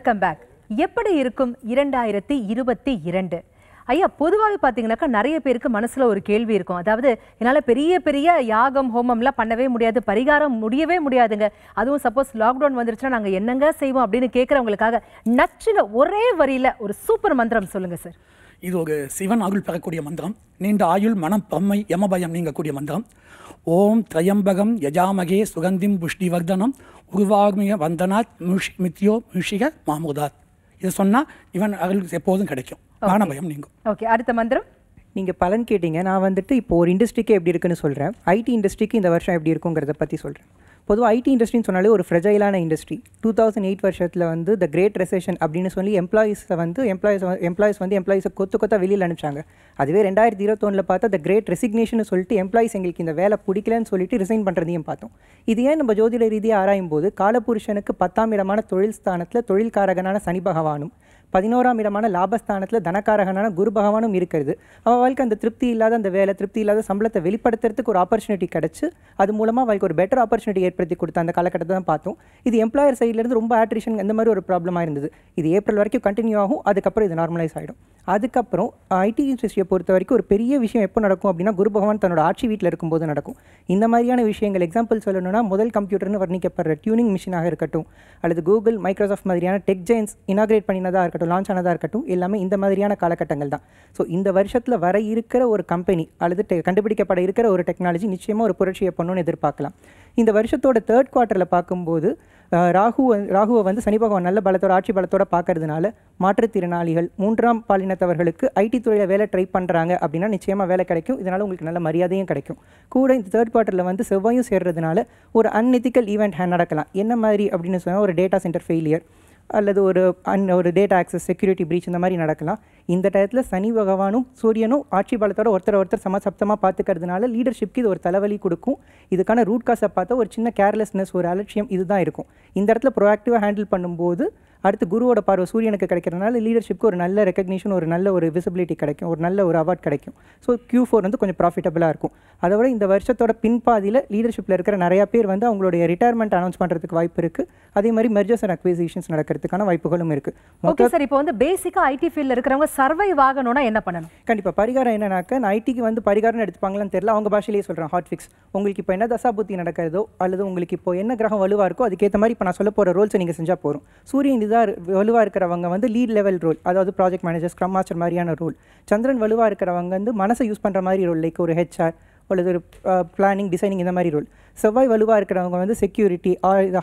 welcome back எப்படி இருக்கும் இரண்டாயிரத்தி இருபத்தி இரண்டு ஐயா பொதுவாகவே பார்த்தீங்கன்னாக்கா நிறைய பேருக்கு மனசில் ஒரு கேள்வி இருக்கும் அதாவது என்னால் பெரிய பெரிய யாகம் ஹோமம்லாம் பண்ணவே முடியாது பரிகாரம் முடியவே முடியாதுங்க அதுவும் சப்போஸ் லாக்டவுன் வந்துருச்சுன்னா நாங்கள் என்னங்க செய்வோம் அப்படின்னு கேட்குறவங்களுக்காக நச்சில் ஒரே வரியில் ஒரு சூப்பர் மந்திரம் சொல்லுங்கள் சார் இது ஒரு சிவன் அருள் பெறக்கூடிய மந்திரம் நீண்ட ஆயுள் மனம் பம்மை யமபயம் நீங்கக்கூடிய மந்திரம் ஓம் திரையம்பகம் யஜாமகே சுகந்திம் வர்தனம் உருவார்மிக வந்தனாத் மிஷி மித்யோ மிஷிக மாமுதாத் இதை சொன்னால் இவன் அவர்களுக்கு எப்போதும் கிடைக்கும் வானபயம் நீங்கும் ஓகே அடுத்த மந்திரம் நீங்கள் பலன் கேட்டீங்க நான் வந்துட்டு இப்போ ஒரு இண்டஸ்ட்ரிக்கே எப்படி இருக்குன்னு சொல்கிறேன் ஐடி இண்டஸ்ட்ரிக்கு இந்த வருஷம் எப்படி இருக்குங்கிறத பற்றி சொல்கிறேன் பொதுவாக ஐடி இண்டஸ்ட்ரின்னு சொன்னாலே ஒரு ஃப்ரெஜைலான இண்டஸ்ட்ரி டூ தௌசண்ட் எயிட் வருஷத்தில் வந்து த கிரேட் ரெசேஷன் அப்படின்னு சொல்லி எம்ப்ளாயீஸை வந்து எம்ப்ளாயிஸ் எம்ப்ளாயிஸ் வந்து எம்ப்ளாயிஸை கொத்து கொத்தா வெளியில் அனுப்பிச்சாங்க அதுவே ரெண்டாயிரத்தி இருபத்தொன்னில் பார்த்தா த கிரேட் ரெசிக்னேஷன் சொல்லிட்டு எம்ப்ளாயிஸ் எங்களுக்கு இந்த வேலை பிடிக்கலன்னு சொல்லிட்டு ரிசைன் பண்ணுறதையும் பார்த்தோம் இது ஏன் நம்ம ஜோதிட ரீதியாக ஆராயும் போது காலபுருஷனுக்கு பத்தாம் இடமான தொழில் ஸ்தானத்தில் தொழில்காரகனான சனி பகவானும் பதினோராம் இடமான லாபஸ்தானத்தில் தனக்காரகனான குரு பகவானும் இருக்கிறது அவள் வாழ்க்கை அந்த திருப்தி இல்லாத அந்த வேலை திருப்தி இல்லாத சம்பளத்தை வெளிப்படுத்துறதுக்கு ஒரு ஆப்பர்ச்சுனிட்டி கிடச்சி அது மூலமாக அவளுக்கு ஒரு பெட்டர் ஆப்பர்ச்சுனிட்டி ஏற்படுத்தி கொடுத்த அந்த காலகட்டத்தை தான் பார்த்தோம் இது எம்ப்ளாயர் சைட்லேருந்து ரொம்ப ஆட்ரிஷன் இந்த மாதிரி ஒரு ப்ராப்ளமாக இருந்தது இது ஏப்ரல் வரைக்கும் கண்டினியூ ஆகும் அதுக்கப்புறம் இது நார்மலைஸ் ஆகிடும் அதுக்கப்புறம் ஐடி இண்டஸ்ட்ரியை பொறுத்த வரைக்கும் ஒரு பெரிய விஷயம் எப்போ நடக்கும் அப்படின்னா குரு பகவான் தன்னோட ஆட்சி வீட்டில் இருக்கும்போது நடக்கும் இந்த மாதிரியான விஷயங்கள் எக்ஸாம்பிள் சொல்லணும்னா முதல் கம்ப்யூட்டர்னு வர்ணிக்கப்படுற டியூனிங் மிஷினாக இருக்கட்டும் அல்லது கூகுள் மைக்ரோசாஃப்ட் மாதிரியான டெக் ஜெயின்ஸ் இனாகிரேட் பண்ணினதாக இருக்கட்டும் இருக்கட்டும் லான்ச் ஆனதாக இருக்கட்டும் எல்லாமே இந்த மாதிரியான காலகட்டங்கள் தான் ஸோ இந்த வருஷத்தில் வர இருக்கிற ஒரு கம்பெனி அல்லது கண்டுபிடிக்கப்பட இருக்கிற ஒரு டெக்னாலஜி நிச்சயமாக ஒரு புரட்சியை பண்ணணும்னு எதிர்பார்க்கலாம் இந்த வருஷத்தோட தேர்ட் குவார்ட்டரில் பார்க்கும்போது ராகு ராகுவை வந்து சனி பகவான் நல்ல பலத்தோட ஆட்சி பலத்தோட பார்க்கறதுனால மாற்றுத்திறனாளிகள் மூன்றாம் பாலினத்தவர்களுக்கு ஐடி துறையில் வேலை ட்ரை பண்ணுறாங்க அப்படின்னா நிச்சயமாக வேலை கிடைக்கும் இதனால் உங்களுக்கு நல்ல மரியாதையும் கிடைக்கும் கூட இந்த தேர்ட் குவார்ட்டரில் வந்து செவ்வாயும் சேர்றதுனால ஒரு அன்எத்திக்கல் ஈவெண்ட் நடக்கலாம் என்ன மாதிரி அப்படின்னு சொன்னால் ஒரு டேட்டா சென்டர் ஃபெயிலியர் அல்லது ஒரு அன் ஒரு டேட்டா ஆக்சஸ் செக்யூரிட்டி பிரீச் இந்த மாதிரி நடக்கலாம் இந்த டயத்தில் சனி பகவானும் சூரியனும் ஆட்சி பலத்தோட ஒருத்தர் ஒருத்தர் சமசப்தமாக பார்த்துக்கிறதுனால லீடர்ஷிப்க்கு இது ஒரு தலைவலி கொடுக்கும் இதுக்கான ரூட் காசை பார்த்தா ஒரு சின்ன கேர்லெஸ்னஸ் ஒரு அலட்சியம் இதுதான் இருக்கும் இந்த இடத்துல ப்ரோஆக்டிவாக ஹேண்டில் பண்ணும்போது அடுத்து குருவோட பார்வை சூரியனுக்கு கிடைக்கிறதுனால லீடர்ஷிப்க்கு ஒரு நல்ல ரெக்கக்னிஷன் ஒரு நல்ல ஒரு விசிபிலிட்டி கிடைக்கும் ஒரு நல்ல ஒரு அவார்ட் கிடைக்கும் ஸோ கியூ ஃபோர் வந்து கொஞ்சம் ப்ராஃபிட்டபுளாக இருக்கும் அதை விட இந்த வருஷத்தோட பின்பாதியில் லீடர்ஷிப்பில் இருக்கிற நிறையா பேர் வந்து அவங்களுடைய ரிட்டையர்மெண்ட் அனௌன்ஸ் பண்ணுறதுக்கு வாய்ப்பு இருக்குது அதே மாதிரி மெர்ஜர்ஸ் அண்ட் அக்விசிஷன்ஸ் நடக்கிறதுக்கான வாய்ப்புகளும் இருக்குது ஓகே சார் இப்போ வந்து பேசிக்காக ஐடி ஃபீல்டில் இருக்கிறவங்க சர்வைவ் ஆகணும்னா என்ன பண்ணணும் கண்டிப்பாக பரிகாரம் என்னன்னாக்க ஐடிக்கு வந்து பரிகாரம்னு எடுத்துப்பாங்களான்னு தெரியல அவங்க பாஷையிலேயே சொல்கிறேன் ஹாட் ஃபிக்ஸ் உங்களுக்கு இப்போ என்ன தசாபுத்தி நடக்கிறதோ அல்லது உங்களுக்கு இப்போ என்ன கிரகம் வலுவாக இருக்கோ அதுக்கேற்ற மாதிரி இப்போ நான் சொல்ல போகிற ரோல்ஸை நீங்கள் செஞ்சால் போகிறோம் சூரியன் இதாக வலுவாக இருக்கிறவங்க வந்து லீட் லெவல் ரோல் அதாவது ப்ராஜெக்ட் மேனேஜர் ஸ்க்ரம் மாஸ்டர் மாதிரியான ரோல் சந்திரன் வலுவாக இருக்கிறவங்க வந்து மனசை யூஸ் பண்ணுற மாதிரி ரோல் லைக் ஒரு ஹெச்ஆர் அல்லது ஒரு பிளானிங் டிசைனிங் இந்த மாதிரி ரோல் செவ்வாய் வலுவாக இருக்கிறவங்க வந்து security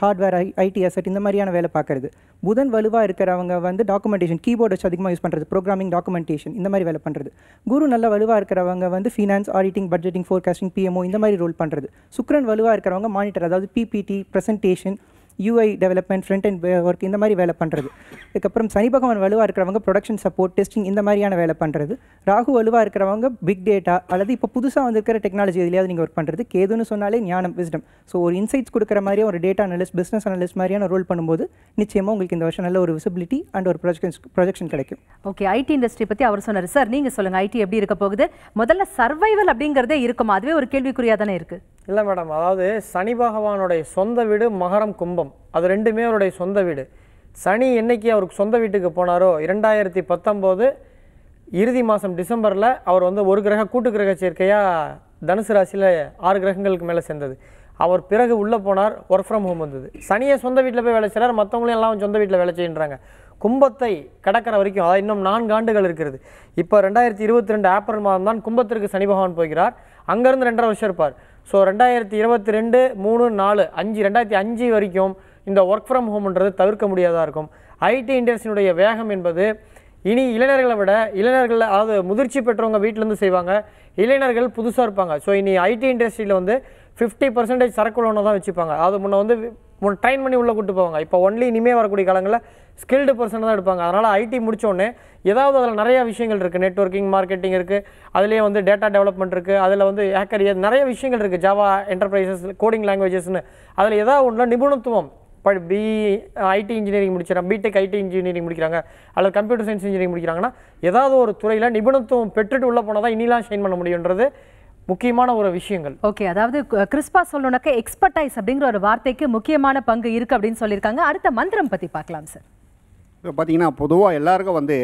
hardware I IT asset இந்த மாதிரியான வேலை பார்க்குறது புதன் வலுவாக இருக்கிறவங்க வந்து டாக்குமெண்டேஷன் கீபோர்டு வச்சு அதிகமாக யூஸ் பண்ணுறது ப்ரோக்ராமிங் டாக்குமெண்டேஷன் இந்த மாதிரி வேலை பண்ணுறது குரு நல்ல வலுவாக இருக்கிறவங்க வந்து finance auditing budgeting forecasting PMO இந்த மாதிரி ரோல் பண்ணுறது சுக்ரன் வலுவாக இருக்கிறவங்க மானிட்டர் அதாவது PPT presentation UI development front end work இந்த மாதிரி வேலை பண்ணுறது அதுக்கப்புறம் சனி பகவான் வலுவாக இருக்கிறவங்க ப்ரொடக்ஷன் சப்போர்ட் டெஸ்டிங் இந்த மாதிரியான வேலை பண்ணுறது ராகு வலுவாக இருக்கிறவங்க பிக் டேட்டா அல்லது இப்போ புதுசாக வந்திருக்கிற டெக்னாலஜி எதுலையாவது நீங்கள் ஒர்க் பண்ணுறது கேதுன்னு சொன்னாலே ஞானம் விஸ்டம் ஸோ ஒரு இன்சைட்ஸ் கொடுக்குற மாதிரி ஒரு டேட்டா அனலிஸ்ட் பிஸ்னஸ் அனலிஸ்ட் மாதிரியான ரோல் பண்ணும்போது நிச்சயமாக உங்களுக்கு இந்த வருஷம் நல்ல ஒரு விசிபிலிட்டி அண்ட் ஒரு ப்ரொஜெக்ஷன் ப்ரொஜெக்ஷன் கிடைக்கும் ஓகே ஐடி இண்டஸ்ட்ரி பற்றி அவர் சொன்னார் சார் நீங்கள் சொல்லுங்கள் ஐடி எப்படி இருக்க போகுது முதல்ல சர்வைவல் அப்படிங்கிறதே இருக்கும் அதுவே ஒரு கேள்விக்குறியாக தானே இருக்குது இல்லை மேடம் அதாவது சனி பகவானுடைய சொந்த வீடு மகரம் கும்பம் குடும்பம் அது ரெண்டுமே அவருடைய சொந்த வீடு சனி என்னைக்கு அவருக்கு சொந்த வீட்டுக்கு போனாரோ இரண்டாயிரத்தி பத்தொம்போது இறுதி மாதம் டிசம்பரில் அவர் வந்து ஒரு கிரக கூட்டு கிரக சேர்க்கையாக தனுசு ராசியில் ஆறு கிரகங்களுக்கு மேலே சேர்ந்தது அவர் பிறகு உள்ளே போனார் ஒர்க் ஃப்ரம் ஹோம் வந்தது சனியை சொந்த வீட்டில் போய் வேலை செய்கிறார் மற்றவங்களையும் எல்லாம் சொந்த வீட்டில் வேலை செய்கின்றாங்க கும்பத்தை கடக்கிற வரைக்கும் அதாவது இன்னும் நான்கு ஆண்டுகள் இருக்கிறது இப்போ ரெண்டாயிரத்தி இருபத்தி ரெண்டு ஏப்ரல் மாதம் தான் கும்பத்திற்கு சனி பகவான் போகிறார் அங்கேருந்து ரெண்டரை வருஷம் இருப்பார் ஸோ ரெண்டாயிரத்தி இருபத்தி ரெண்டு மூணு நாலு அஞ்சு ரெண்டாயிரத்தி அஞ்சு வரைக்கும் இந்த ஒர்க் ஃப்ரம் ஹோம்ன்றது தவிர்க்க முடியாதாக இருக்கும் ஐடி இண்டஸ்ட்ரியினுடைய வேகம் என்பது இனி இளைஞர்களை விட இளைஞர்கள் அதாவது முதிர்ச்சி பெற்றவங்க வீட்டிலேருந்து செய்வாங்க இளைஞர்கள் புதுசாக இருப்பாங்க ஸோ இனி ஐடி இண்டஸ்ட்ரியில் வந்து ஃபிஃப்டி பர்சன்டேஜ் சரக்கு லோனை தான் வச்சுப்பாங்க அது முன்னே வந்து முன் ட்ரைன் பண்ணி உள்ளே கூட்டு போவாங்க இப்போ ஒன்லி இனிமே வரக்கூடிய காலங்களில் ஸ்கில்டு பர்சன் தான் எடுப்பாங்க அதனால் ஐடி முடித்தோடனே ஏதாவது அதில் நிறையா விஷயங்கள் இருக்குது நெட்ஒர்க்கிங் மார்க்கெட்டிங் இருக்குது அதுலேயே வந்து டேட்டா டெவலப்மெண்ட் இருக்குது அதில் வந்து ஹேக்கர் நிறைய விஷயங்கள் இருக்குது ஜாவா என்டர்பிரைசஸ் கோடிங் லாங்குவேஜஸ்னு அதில் ஏதாவது ஒன்றில் நிபுணத்துவம் இப்போ பி ஐடி இன்ஜினியரிங் முடிக்கிறாங்க பிடெக் ஐடி இன்ஜினியரிங் முடிக்கிறாங்க அல்லது கம்ப்யூட்டர் சயின்ஸ் இன்ஜினியரிங் முடிக்கிறாங்கன்னா ஏதாவது ஒரு துறையில் நிபுணத்துவம் பெற்றுட்டு உள்ளே போனால் தான் இனிலாம் ஷைன் பண்ண முடியுன்றது முக்கியமான ஒரு விஷயங்கள் ஓகே அதாவது கிறிஸ்பா சொல்லணும்னாக்க எக்ஸ்பர்டைஸ் அப்படிங்கிற ஒரு வார்த்தைக்கு முக்கியமான பங்கு இருக்குது அப்படின்னு சொல்லியிருக்காங்க அடுத்த மந்திரம் பற்றி பார்க்கலாம் சார் இப்போ பார்த்தீங்கன்னா பொதுவாக எல்லாருக்கும் வந்து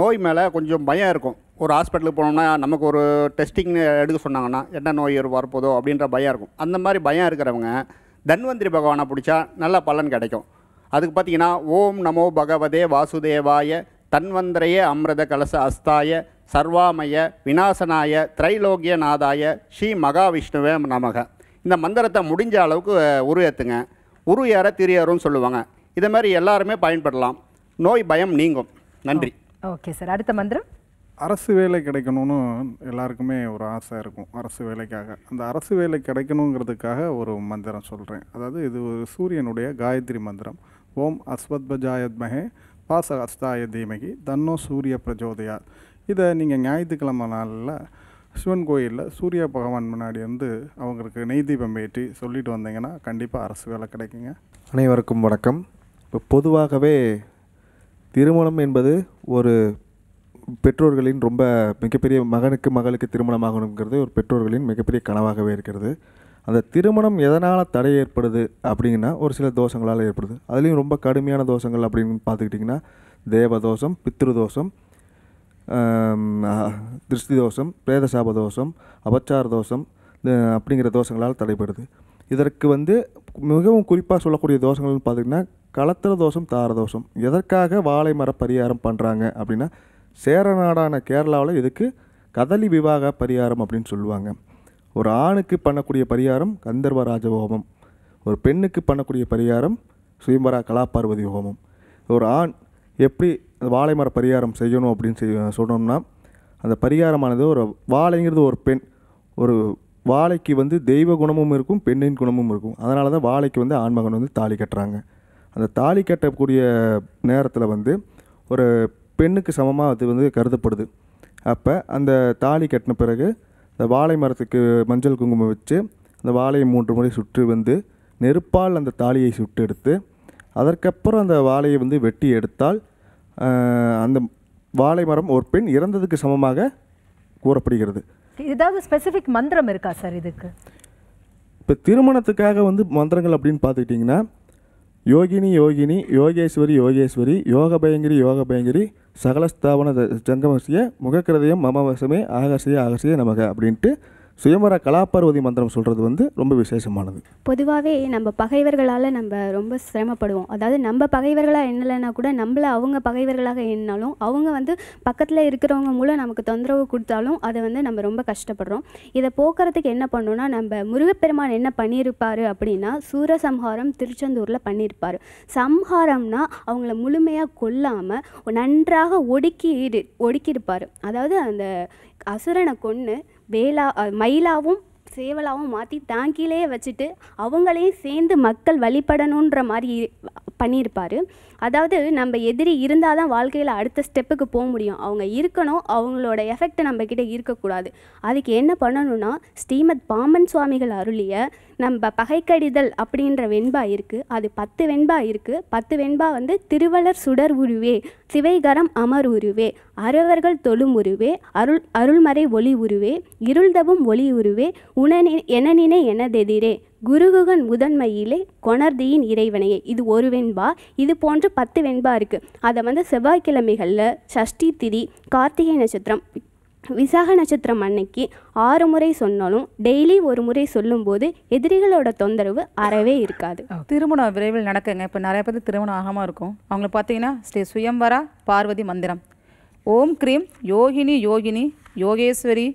நோய் மேலே கொஞ்சம் பயம் இருக்கும் ஒரு ஹாஸ்பிட்டலுக்கு போனோம்னா நமக்கு ஒரு டெஸ்டிங் எடுக்க சொன்னாங்கன்னா என்ன நோய் வரப்போதோ அப்படின்ற பயம் இருக்கும் அந்த மாதிரி பயம் இருக்கிறவங்க தன்வந்திரி பகவானை பிடிச்சா நல்ல பலன் கிடைக்கும் அதுக்கு பார்த்தீங்கன்னா ஓம் நமோ பகவதே வாசுதேவாய தன்வந்திரையே அமிர்த கலச அஸ்தாய சர்வாமய விநாசனாய நாதாய ஸ்ரீ மகாவிஷ்ணுவே நமக இந்த மந்திரத்தை முடிஞ்ச அளவுக்கு உரு ஏற்றுங்க உரு ஏற திரியறும்னு சொல்லுவாங்க இதை மாதிரி எல்லாருமே பயன்படலாம் நோய் பயம் நீங்கும் நன்றி ஓகே சார் அடுத்த மந்திரம் அரசு வேலை கிடைக்கணும்னு எல்லாருக்குமே ஒரு ஆசை இருக்கும் அரசு வேலைக்காக அந்த அரசு வேலை கிடைக்கணுங்கிறதுக்காக ஒரு மந்திரம் சொல்கிறேன் அதாவது இது ஒரு சூரியனுடைய காயத்ரி மந்திரம் ஓம் அஸ்வத்பஜாயத்மஹே பாச அஸ்தாய தீமகி தன்னோ சூரிய பிரஜோதயா இதை நீங்கள் ஞாயிற்றுக்கிழமை நாளில் சிவன் கோயிலில் சூரிய பகவான் முன்னாடி வந்து அவங்களுக்கு நெய் தீபம் ஏற்றி சொல்லிட்டு வந்தீங்கன்னா கண்டிப்பாக அரசு வேலை கிடைக்குங்க அனைவருக்கும் வணக்கம் இப்போ பொதுவாகவே திருமணம் என்பது ஒரு பெற்றோர்களின் ரொம்ப மிகப்பெரிய மகனுக்கு மகளுக்கு திருமணம் ஆகணுங்கிறது ஒரு பெற்றோர்களின் மிகப்பெரிய கனவாகவே இருக்கிறது அந்த திருமணம் எதனால் தடை ஏற்படுது அப்படிங்கன்னா ஒரு சில தோஷங்களால் ஏற்படுது அதுலேயும் ரொம்ப கடுமையான தோஷங்கள் அப்படின்னு பார்த்துக்கிட்டிங்கன்னா தேவதோஷம் பித்ருதோஷம் திருஷ்டி தோஷம் பிரேத சாப தோஷம் அபச்சார தோஷம் அப்படிங்கிற தோஷங்களால் தடைபடுது இதற்கு வந்து மிகவும் குறிப்பாக சொல்லக்கூடிய தோஷங்கள்னு பார்த்திங்கன்னா கலத்திர தோஷம் தார தோஷம் எதற்காக வாழை மர பரிகாரம் பண்ணுறாங்க அப்படின்னா சேர நாடான கேரளாவில் இதுக்கு கதலி விவாக பரிகாரம் அப்படின்னு சொல்லுவாங்க ஒரு ஆணுக்கு பண்ணக்கூடிய பரிகாரம் கந்தர்வ ராஜ ஹோமம் ஒரு பெண்ணுக்கு பண்ணக்கூடிய பரிகாரம் சுயம்பரா கலாபார்வதி ஹோமம் ஒரு ஆண் எப்படி அந்த வாழைமர பரிகாரம் செய்யணும் அப்படின்னு செய் சொன்னோம்னா அந்த பரிகாரமானது ஒரு வாழைங்கிறது ஒரு பெண் ஒரு வாழைக்கு வந்து தெய்வ குணமும் இருக்கும் பெண்ணின் குணமும் இருக்கும் அதனால தான் வாழைக்கு வந்து ஆண்மகன் வந்து தாலி கட்டுறாங்க அந்த தாலி கட்டக்கூடிய நேரத்தில் வந்து ஒரு பெண்ணுக்கு சமமாக அது வந்து கருதப்படுது அப்போ அந்த தாலி கட்டின பிறகு அந்த வாழை மரத்துக்கு மஞ்சள் குங்குமம் வச்சு அந்த வாழையை மூன்று முறை சுற்றி வந்து நெருப்பால் அந்த தாலியை சுட்டு எடுத்து அதற்கப்புறம் அந்த வாழையை வந்து வெட்டி எடுத்தால் அந்த வாழை மரம் ஒரு பெண் இறந்ததுக்கு சமமாக கூறப்படுகிறது ஏதாவது ஸ்பெசிஃபிக் மந்திரம் இருக்கா சார் இதுக்கு இப்போ திருமணத்துக்காக வந்து மந்திரங்கள் அப்படின்னு பார்த்துக்கிட்டிங்கன்னா யோகினி யோகினி யோகேஸ்வரி யோகேஸ்வரி யோக பயங்கரி யோக பயங்கரி சகலஸ்தாபன ஜங்கமசிய முகக்கிரதயம் மமவசமே ஆகசிய ஆகசிய நமக அப்படின்ட்டு சுயமர கலாபார்வதி மந்திரம் சொல்கிறது வந்து ரொம்ப விசேஷமானது பொதுவாகவே நம்ம பகைவர்களால் நம்ம ரொம்ப சிரமப்படுவோம் அதாவது நம்ம பகைவர்களாக எண்ணலைன்னா கூட நம்மளை அவங்க பகைவர்களாக எண்ணாலும் அவங்க வந்து பக்கத்தில் இருக்கிறவங்க மூலம் நமக்கு தொந்தரவு கொடுத்தாலும் அதை வந்து நம்ம ரொம்ப கஷ்டப்படுறோம் இதை போக்குறதுக்கு என்ன பண்ணோன்னா நம்ம முருகப்பெருமான் என்ன பண்ணியிருப்பார் அப்படின்னா சூரசம்ஹாரம் திருச்செந்தூரில் பண்ணியிருப்பார் சம்ஹாரம்னா அவங்கள முழுமையாக கொல்லாமல் நன்றாக ஒடுக்கி ஒடுக்கியிருப்பார் அதாவது அந்த அசுரனை கொன்று வேலா மயிலாவும் சேவலாகவும் மாற்றி தாங்கிலே வச்சுட்டு அவங்களையும் சேர்ந்து மக்கள் வழிபடணுன்ற மாதிரி பண்ணியிருப்பார் அதாவது நம்ம எதிரி இருந்தால் தான் வாழ்க்கையில் அடுத்த ஸ்டெப்புக்கு போக முடியும் அவங்க இருக்கணும் அவங்களோட எஃபெக்ட் நம்மக்கிட்ட இருக்கக்கூடாது அதுக்கு என்ன பண்ணணும்னா ஸ்ரீமத் பாமன் சுவாமிகள் அருளிய நம்ம பகைக்கடிதல் அப்படின்ற வெண்பா இருக்குது அது பத்து வெண்பா இருக்குது பத்து வெண்பா வந்து திருவளர் சுடர் உருவே சிவைகரம் அமர் உருவே அறவர்கள் தொழும் உருவே அருள் அருள்மறை ஒளி உருவே இருள்தவும் ஒளி உருவே உணனி எனனினை எனதெதிரே குருகுகன் முதன்மையிலே கொணர்தியின் இறைவனையே இது ஒரு வெண்பா இது போன்று பத்து வெண்பா இருக்குது அதை வந்து செவ்வாய்க்கிழமைகளில் சஷ்டி திதி கார்த்திகை நட்சத்திரம் விசாக நட்சத்திரம் அன்னைக்கு ஆறு முறை சொன்னாலும் டெய்லி ஒரு முறை சொல்லும்போது எதிரிகளோட தொந்தரவு அறவே இருக்காது திருமணம் விரைவில் நடக்குங்க இப்போ நிறைய பேர் திருமணம் ஆகாமல் இருக்கும் அவங்கள பார்த்தீங்கன்னா ஸ்ரீ சுயம்பரா பார்வதி மந்திரம் ஓம் கிரீம் யோகினி யோகினி யோகேஸ்வரி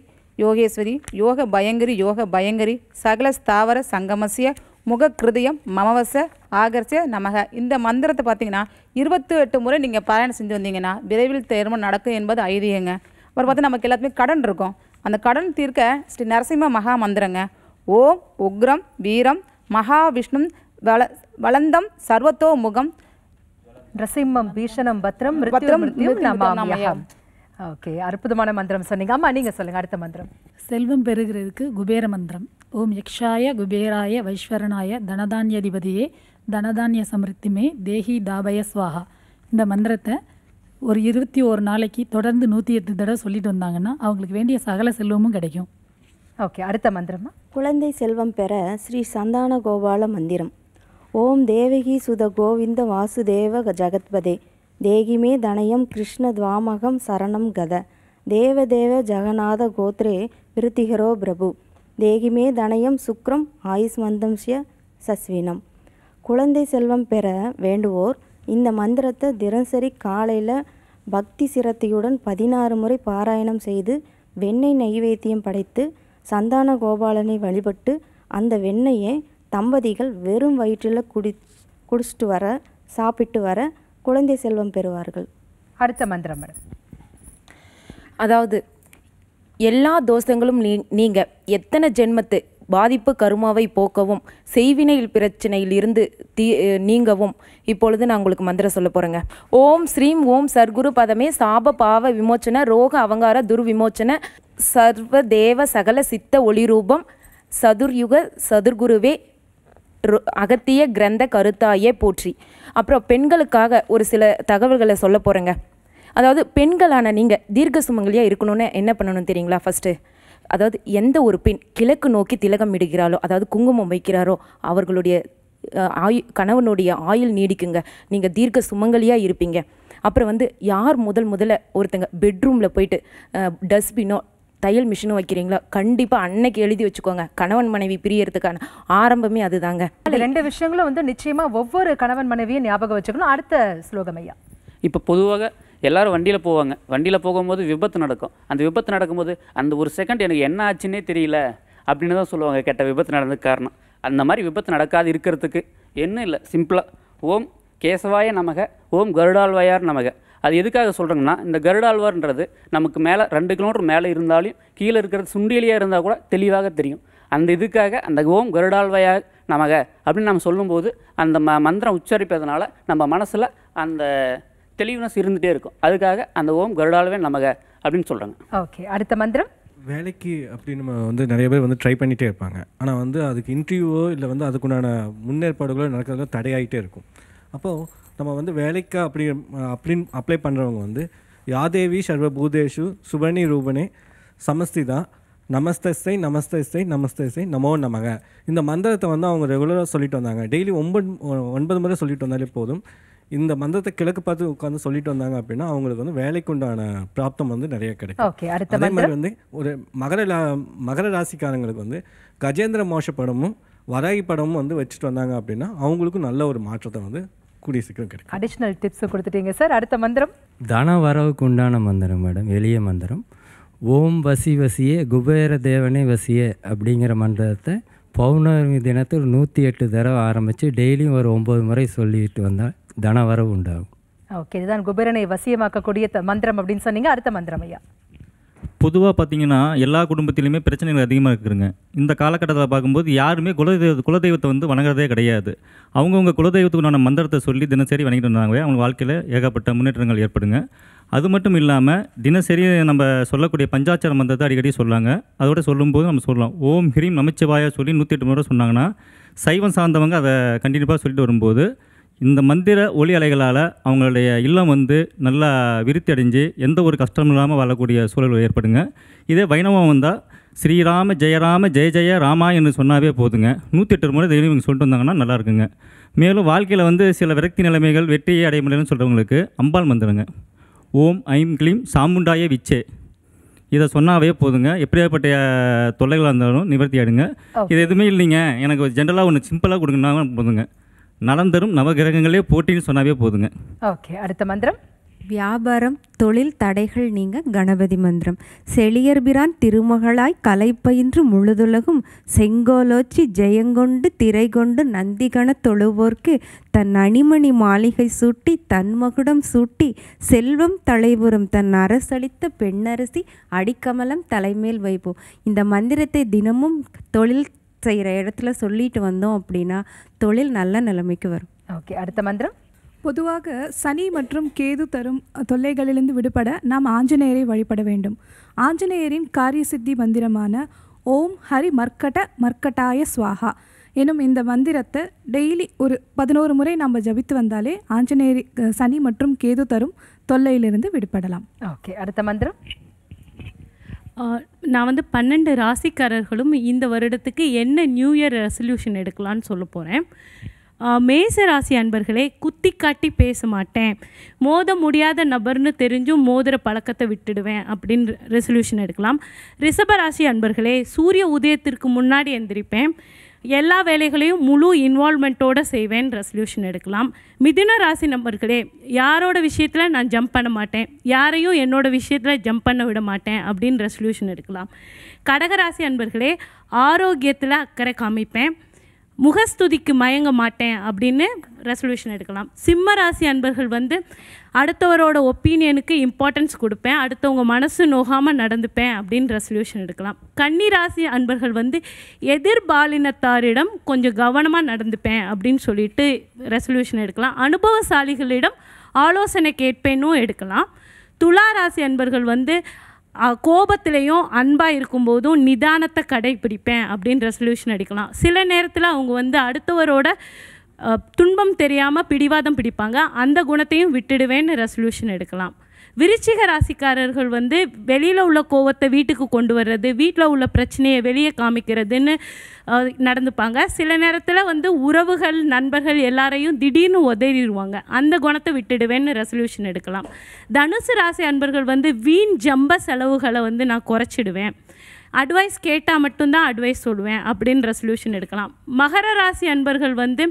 யோகேஸ்வரி யோக பயங்கரி யோக பயங்கரி சகல ஸ்தாவர சங்கமசிய முக கிருதயம் மமவச ஆகர்ஷ நமக இந்த மந்திரத்தை பார்த்தீங்கன்னா இருபத்தி எட்டு முறை நீங்கள் பாராயணம் செஞ்சு வந்தீங்கன்னா விரைவில் திருமணம் நடக்கும் என்பது ஐதீகங்க அப்புறம் பார்த்து நமக்கு எல்லாத்துமே கடன் இருக்கும் அந்த கடன் தீர்க்க ஸ்ரீ நரசிம்ம மகா மந்திரங்க ஓம் உக்ரம் வீரம் மகாவிஷ்ணு வள வளந்தம் சர்வத்தோ முகம் நரசிம்மம் பீஷணம் பத்ரம் பத்ரம் ஓகே அற்புதமான மந்திரம் சொன்னீங்க ஆமாம் நீங்கள் சொல்லுங்கள் அடுத்த மந்திரம் செல்வம் பெறுகிறதுக்கு குபேர மந்திரம் ஓம் யக்ஷாய குபேராய வைஸ்வரனாய அதிபதியே தனதான்ய சமிருத்திமே தேஹி தாபய ஸ்வாகா இந்த மந்திரத்தை ஒரு இருபத்தி ஒரு நாளைக்கு தொடர்ந்து நூற்றி எட்டு தடவை சொல்லிட்டு வந்தாங்கன்னா அவங்களுக்கு வேண்டிய சகல செல்வமும் கிடைக்கும் ஓகே அடுத்த மந்திரமா குழந்தை செல்வம் பெற ஸ்ரீ சந்தான கோபால மந்திரம் ஓம் தேவகி சுத கோவிந்த வாசுதேவ ஜகத்பதே தேகிமே தனயம் கிருஷ்ண துவாமகம் சரணம் கத தேவதேவ ஜெகநாத கோத்ரே விருத்திகரோ பிரபு தேகிமே தனயம் சுக்ரம் ஆயுஷ்மந்தம் சஸ்வினம் குழந்தை செல்வம் பெற வேண்டுவோர் இந்த மந்திரத்தை தினசரி காலையில் பக்தி சிரத்தையுடன் பதினாறு முறை பாராயணம் செய்து வெண்ணெய் நைவேத்தியம் படைத்து சந்தான கோபாலனை வழிபட்டு அந்த வெண்ணெயை தம்பதிகள் வெறும் வயிற்றில் குடி குடிச்சிட்டு வர சாப்பிட்டு வர குழந்தை செல்வம் பெறுவார்கள் அடுத்த மந்திரம் அதாவது எல்லா தோஷங்களும் நீ நீங்கள் எத்தனை ஜென்மத்து பாதிப்பு கருமாவை போக்கவும் செய்வினையில் பிரச்சனையில் இருந்து தீ நீங்கவும் இப்பொழுது நான் உங்களுக்கு மந்திரம் சொல்ல போகிறேங்க ஓம் ஸ்ரீம் ஓம் சர்க்குரு பதமே சாப பாவ விமோச்சன ரோக அவங்கார துர்விமோச்சன சர்வ தேவ சகல சித்த ஒளிரூபம் சதுர்யுக சதுர்குருவே அகத்திய கிரந்த கருத்தாயே போற்றி அப்புறம் பெண்களுக்காக ஒரு சில தகவல்களை சொல்ல போகிறேங்க அதாவது பெண்களான நீங்கள் தீர்க்க சுமங்கலியாக இருக்கணும்னு என்ன பண்ணணும் தெரியுங்களா ஃபஸ்ட்டு அதாவது எந்த ஒரு பெண் கிழக்கு நோக்கி திலகம் இடுகிறாளோ அதாவது குங்குமம் வைக்கிறாரோ அவர்களுடைய ஆயு கணவனுடைய ஆயுள் நீடிக்குங்க நீங்கள் தீர்க்க சுமங்கலியாக இருப்பீங்க அப்புறம் வந்து யார் முதல் முதல்ல ஒருத்தங்க பெட்ரூமில் போயிட்டு டஸ்ட்பினோ தையல் மிஷினும் வைக்கிறீங்களோ கண்டிப்பாக அன்னைக்கு எழுதி வச்சுக்கோங்க கணவன் மனைவி பிரியறதுக்கான ஆரம்பமே அதுதாங்க ரெண்டு விஷயங்களும் வந்து நிச்சயமாக ஒவ்வொரு கணவன் மனைவியும் ஞாபகம் வச்சுக்கணும் அடுத்த ஸ்லோகம் ஐயா இப்போ பொதுவாக எல்லோரும் வண்டியில் போவாங்க வண்டியில் போகும்போது விபத்து நடக்கும் அந்த விபத்து நடக்கும்போது அந்த ஒரு செகண்ட் எனக்கு என்ன ஆச்சுன்னே தெரியல அப்படின்னு தான் சொல்லுவாங்க கெட்ட விபத்து நடந்ததுக்கு காரணம் அந்த மாதிரி விபத்து நடக்காது இருக்கிறதுக்கு என்ன இல்லை சிம்பிளாக ஓம் கேசவாய நமக ஓம் கருடாழ்வாயார் நமக அது எதுக்காக சொல்கிறேங்கன்னா இந்த கருடாழ்வார்ன்றது நமக்கு மேலே ரெண்டு கிலோமீட்டர் மேலே இருந்தாலும் கீழே இருக்கிறது சுண்டியலியாக இருந்தால் கூட தெளிவாக தெரியும் அந்த இதுக்காக அந்த ஓம் கருடால்வாயார் நமக அப்படின்னு நம்ம சொல்லும்போது அந்த ம மந்திரம் உச்சரிப்பதனால நம்ம மனசில் அந்த தெளிவுனஸ் இருந்துகிட்டே இருக்கும் அதுக்காக அந்த ஓம் கருடாலவே நமக அப்படின்னு சொல்கிறாங்க ஓகே அடுத்த மந்திரம் வேலைக்கு அப்படி நம்ம வந்து நிறைய பேர் வந்து ட்ரை பண்ணிகிட்டே இருப்பாங்க ஆனால் வந்து அதுக்கு இன்டர்வியூவோ இல்லை வந்து அதுக்குண்டான முன்னேற்பாடுகளோ நடக்கிறதுல தடையாகிட்டே இருக்கும் அப்போது நம்ம வந்து வேலைக்கு அப்படி அப்படின்னு அப்ளை பண்ணுறவங்க வந்து யாதேவி சர்வ பூதேஷு சுபர்ணி ரூபனே சமஸ்திதா நமஸ்தை நமஸ்தை நமஸ்தை நமோ நமக இந்த மந்திரத்தை வந்து அவங்க ரெகுலராக சொல்லிட்டு வந்தாங்க டெய்லி ஒன்பது ஒன்பது முறை சொல்லிட்டு வந்தாலே போதும் இந்த மந்தத்தை கிழக்கு பார்த்து உட்காந்து சொல்லிட்டு வந்தாங்க அப்படின்னா அவங்களுக்கு வந்து வேலைக்கு உண்டான பிராப்தம் வந்து நிறைய கிடைக்கும் அதே மாதிரி வந்து ஒரு மகர மகர ராசிக்காரங்களுக்கு வந்து கஜேந்திர மோஷ படமும் வராகி படமும் வந்து வச்சுட்டு வந்தாங்க அப்படின்னா அவங்களுக்கும் நல்ல ஒரு மாற்றத்தை வந்து கூடிய சீக்கிரம் கிடைக்கும் அடிஷ்னல் டிப்ஸ் கொடுத்துட்டீங்க சார் அடுத்த மந்திரம் தான வரவுக்கு உண்டான மந்திரம் மேடம் எளிய மந்திரம் ஓம் வசி வசியே குபேர தேவனே வசியே அப்படிங்கிற மந்திரத்தை பௌர்ணமி தினத்தில் நூற்றி எட்டு தடவை ஆரம்பித்து டெய்லியும் ஒரு ஒம்பது முறை சொல்லிட்டு வந்தால் தனவரவு உண்டாகும் ஓகே இதுதான் குபேரனை வசியமாக்கக்கூடிய மந்திரம் அப்படின்னு சொன்னீங்க அடுத்த மந்திரம் ஐயா பொதுவாக பார்த்தீங்கன்னா எல்லா குடும்பத்திலையுமே பிரச்சனைகள் அதிகமாக இருக்குதுங்க இந்த காலகட்டத்தில் பார்க்கும்போது யாருமே குலதெய்வ குலதெய்வத்தை வந்து வணங்குறதே கிடையாது அவங்கவுங்க குலதெய்வத்துக்குண்டான மந்திரத்தை சொல்லி தினசரி வணங்கிட்டு வந்தாங்க அவங்க வாழ்க்கையில் ஏகப்பட்ட முன்னேற்றங்கள் ஏற்படுங்க அது மட்டும் இல்லாமல் தினசரி நம்ம சொல்லக்கூடிய பஞ்சாச்சார மந்திரத்தை அடிக்கடி சொல்லாங்க அதோட சொல்லும்போது நம்ம சொல்லலாம் ஓம் ஹிரீம் நமச்சிவாயா சொல்லி நூற்றி எட்டு முறை சொன்னாங்கன்னா சைவம் சார்ந்தவங்க அதை கண்டினியூவாக சொல்லிட்டு வரும்போது இந்த மந்திர ஒளி அலைகளால் அவங்களுடைய இல்லம் வந்து நல்லா விருத்தி அடைஞ்சு எந்த ஒரு கஷ்டமும் இல்லாமல் வாழக்கூடிய சூழல் ஏற்படுங்க இதே வைணவம் வந்தால் ஸ்ரீராம ஜெயராம ஜெய ஜெய ராமா என்று சொன்னாவே போதுங்க நூற்றி எட்டு முறை தெரியும் இவங்க சொல்லிட்டு வந்தாங்கன்னா நல்லா இருக்குங்க மேலும் வாழ்க்கையில் வந்து சில விரக்தி நிலைமைகள் வெற்றியை அடைய முடியலன்னு சொல்கிறவங்களுக்கு அம்பாள் மந்திரங்க ஓம் ஐம் கிளீம் சாமுண்டாய விச்சே இதை சொன்னாவே போதுங்க எப்படியாப்பட்ட தொல்லைகளாக இருந்தாலும் நிவர்த்தி ஆயிடுங்க இது எதுவுமே இல்லைங்க எனக்கு ஜென்ரலாக ஒன்று சிம்பிளாக கொடுங்கன்னா போதுங்க நலந்தரும் நவகிரகங்களே போட்டின்னு சொன்னாவே போதுங்க ஓகே அடுத்த மந்திரம் வியாபாரம் தொழில் தடைகள் நீங்க கணபதி மந்திரம் பிரான் திருமகளாய் கலைப்பயின்று முழுதுலகும் செங்கோலோச்சி ஜெயங்கொண்டு திரை கொண்டு நந்திகண தொழுவோர்க்கு தன் அணிமணி மாளிகை சூட்டி தன்மகுடம் சூட்டி செல்வம் தலைபுறம் தன் அரசளித்த பெண்ணரசி அடிக்கமலம் தலைமேல் வைப்போம் இந்த மந்திரத்தை தினமும் தொழில் செய்கிற இடத்துல சொல்லிட்டு வந்தோம் அப்படின்னா தொழில் நல்ல நிலைமைக்கு வரும் ஓகே அடுத்த மந்திரம் பொதுவாக சனி மற்றும் கேது தரும் தொல்லைகளிலிருந்து விடுபட நாம் ஆஞ்சநேயரை வழிபட வேண்டும் ஆஞ்சநேயரின் காரிய சித்தி மந்திரமான ஓம் ஹரி மர்க்கட மர்க்கட்டாய சுவாகா எனும் இந்த மந்திரத்தை டெய்லி ஒரு பதினோரு முறை நம்ம ஜபித்து வந்தாலே ஆஞ்சநேயரி சனி மற்றும் கேது தரும் தொல்லையிலிருந்து விடுபடலாம் ஓகே அடுத்த மந்திரம் நான் வந்து பன்னெண்டு ராசிக்காரர்களும் இந்த வருடத்துக்கு என்ன நியூ இயர் ரெசல்யூஷன் எடுக்கலான்னு சொல்ல போகிறேன் மேச ராசி அன்பர்களே குத்தி காட்டி பேச மாட்டேன் மோத முடியாத நபர்னு தெரிஞ்சும் மோதிர பழக்கத்தை விட்டுடுவேன் அப்படின்னு ரெசல்யூஷன் எடுக்கலாம் ரிஷபராசி அன்பர்களே சூரிய உதயத்திற்கு முன்னாடி எந்திரிப்பேன் எல்லா வேலைகளையும் முழு இன்வால்மெண்ட்டோடு செய்வேன் ரெசல்யூஷன் எடுக்கலாம் மிதுன ராசி நம்பர்களே யாரோட விஷயத்தில் நான் ஜம்ப் பண்ண மாட்டேன் யாரையும் என்னோடய விஷயத்தில் ஜம்ப் பண்ண விட மாட்டேன் அப்படின்னு ரெசல்யூஷன் எடுக்கலாம் கடகராசி அன்பர்களே ஆரோக்கியத்தில் அக்கறை காமிப்பேன் முகஸ்துதிக்கு மயங்க மாட்டேன் அப்படின்னு ரெசல்யூஷன் எடுக்கலாம் சிம்ம ராசி அன்பர்கள் வந்து அடுத்தவரோட ஒப்பீனியனுக்கு இம்பார்ட்டன்ஸ் கொடுப்பேன் அடுத்தவங்க மனசு நோகாமல் நடந்துப்பேன் அப்படின்னு ரெசல்யூஷன் எடுக்கலாம் கன்னிராசி ராசி அன்பர்கள் வந்து எதிர்பாலினத்தாரிடம் கொஞ்சம் கவனமாக நடந்துப்பேன் அப்படின்னு சொல்லிட்டு ரெசல்யூஷன் எடுக்கலாம் அனுபவசாலிகளிடம் ஆலோசனை கேட்பேனும் எடுக்கலாம் துளாராசி ராசி அன்பர்கள் வந்து கோபத்துலேயும் அன்பாக இருக்கும்போதும் நிதானத்தை கடைப்பிடிப்பேன் அப்படின்னு ரெசல்யூஷன் அடிக்கலாம் சில நேரத்தில் அவங்க வந்து அடுத்தவரோட துன்பம் தெரியாமல் பிடிவாதம் பிடிப்பாங்க அந்த குணத்தையும் விட்டுடுவேன்னு ரெசல்யூஷன் எடுக்கலாம் விருச்சிக ராசிக்காரர்கள் வந்து வெளியில் உள்ள கோவத்தை வீட்டுக்கு கொண்டு வர்றது வீட்டில் உள்ள பிரச்சனையை வெளியே காமிக்கிறதுன்னு நடந்துப்பாங்க சில நேரத்தில் வந்து உறவுகள் நண்பர்கள் எல்லாரையும் திடீர்னு உதறிடுவாங்க அந்த குணத்தை விட்டுடுவேன்னு ரெசல்யூஷன் எடுக்கலாம் தனுசு ராசி அன்பர்கள் வந்து வீண் ஜம்ப செலவுகளை வந்து நான் குறைச்சிடுவேன் அட்வைஸ் கேட்டால் மட்டும்தான் அட்வைஸ் சொல்லுவேன் அப்படின்னு ரெசல்யூஷன் எடுக்கலாம் மகர ராசி அன்பர்கள் வந்து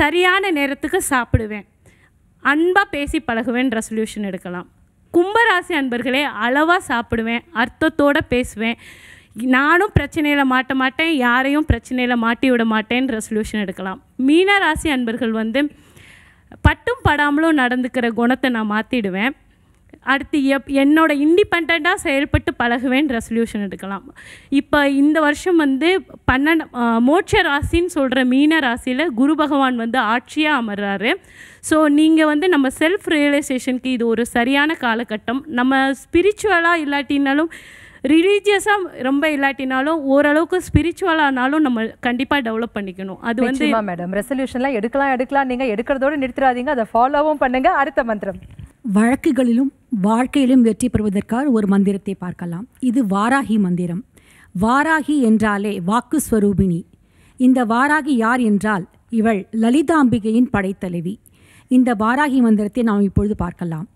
சரியான நேரத்துக்கு சாப்பிடுவேன் அன்பாக பேசி பழகுவேன் ரெசல்யூஷன் எடுக்கலாம் கும்பராசி அன்பர்களே அளவாக சாப்பிடுவேன் அர்த்தத்தோடு பேசுவேன் நானும் பிரச்சனையில் மாட்ட மாட்டேன் யாரையும் பிரச்சனையில் மாட்டி விட மாட்டேன் ரெசல்யூஷன் எடுக்கலாம் மீனராசி அன்பர்கள் வந்து பட்டும் படாமலும் நடந்துக்கிற குணத்தை நான் மாற்றிடுவேன் அடுத்து எப் என்னோட இண்டிபெண்ட்டாக செயல்பட்டு பழகுவேன் ரெசல்யூஷன் எடுக்கலாம் இப்போ இந்த வருஷம் வந்து பன்னெண்டு மோட்ச ராசின்னு சொல்கிற மீன ராசியில் குரு பகவான் வந்து ஆட்சியாக அமர்றாரு ஸோ நீங்கள் வந்து நம்ம செல்ஃப் ரியலைசேஷனுக்கு இது ஒரு சரியான காலகட்டம் நம்ம ஸ்பிரிச்சுவலாக இல்லாட்டினாலும் ரிலீஜியஸாக ரொம்ப இல்லாட்டினாலும் ஓரளவுக்கு ஸ்பிரிச்சுவலானாலும் நம்ம கண்டிப்பாக டெவலப் பண்ணிக்கணும் அது வந்து மேடம் ரெசல்யூஷன்லாம் எடுக்கலாம் எடுக்கலாம் நீங்கள் எடுக்கிறதோடு நிறுத்திடாதீங்க அதை ஃபாலோவும் பண்ணுங்கள் அடுத்த மந்திரம் வழக்குகளிலும் வாழ்க்கையிலும் வெற்றி பெறுவதற்காக ஒரு மந்திரத்தை பார்க்கலாம் இது வாராகி மந்திரம் வாராகி என்றாலே வாக்கு ஸ்வரூபிணி இந்த வாராகி யார் என்றால் இவள் லலிதாம்பிகையின் படைத்தலைவி இந்த வாராகி மந்திரத்தை நாம் இப்பொழுது பார்க்கலாம்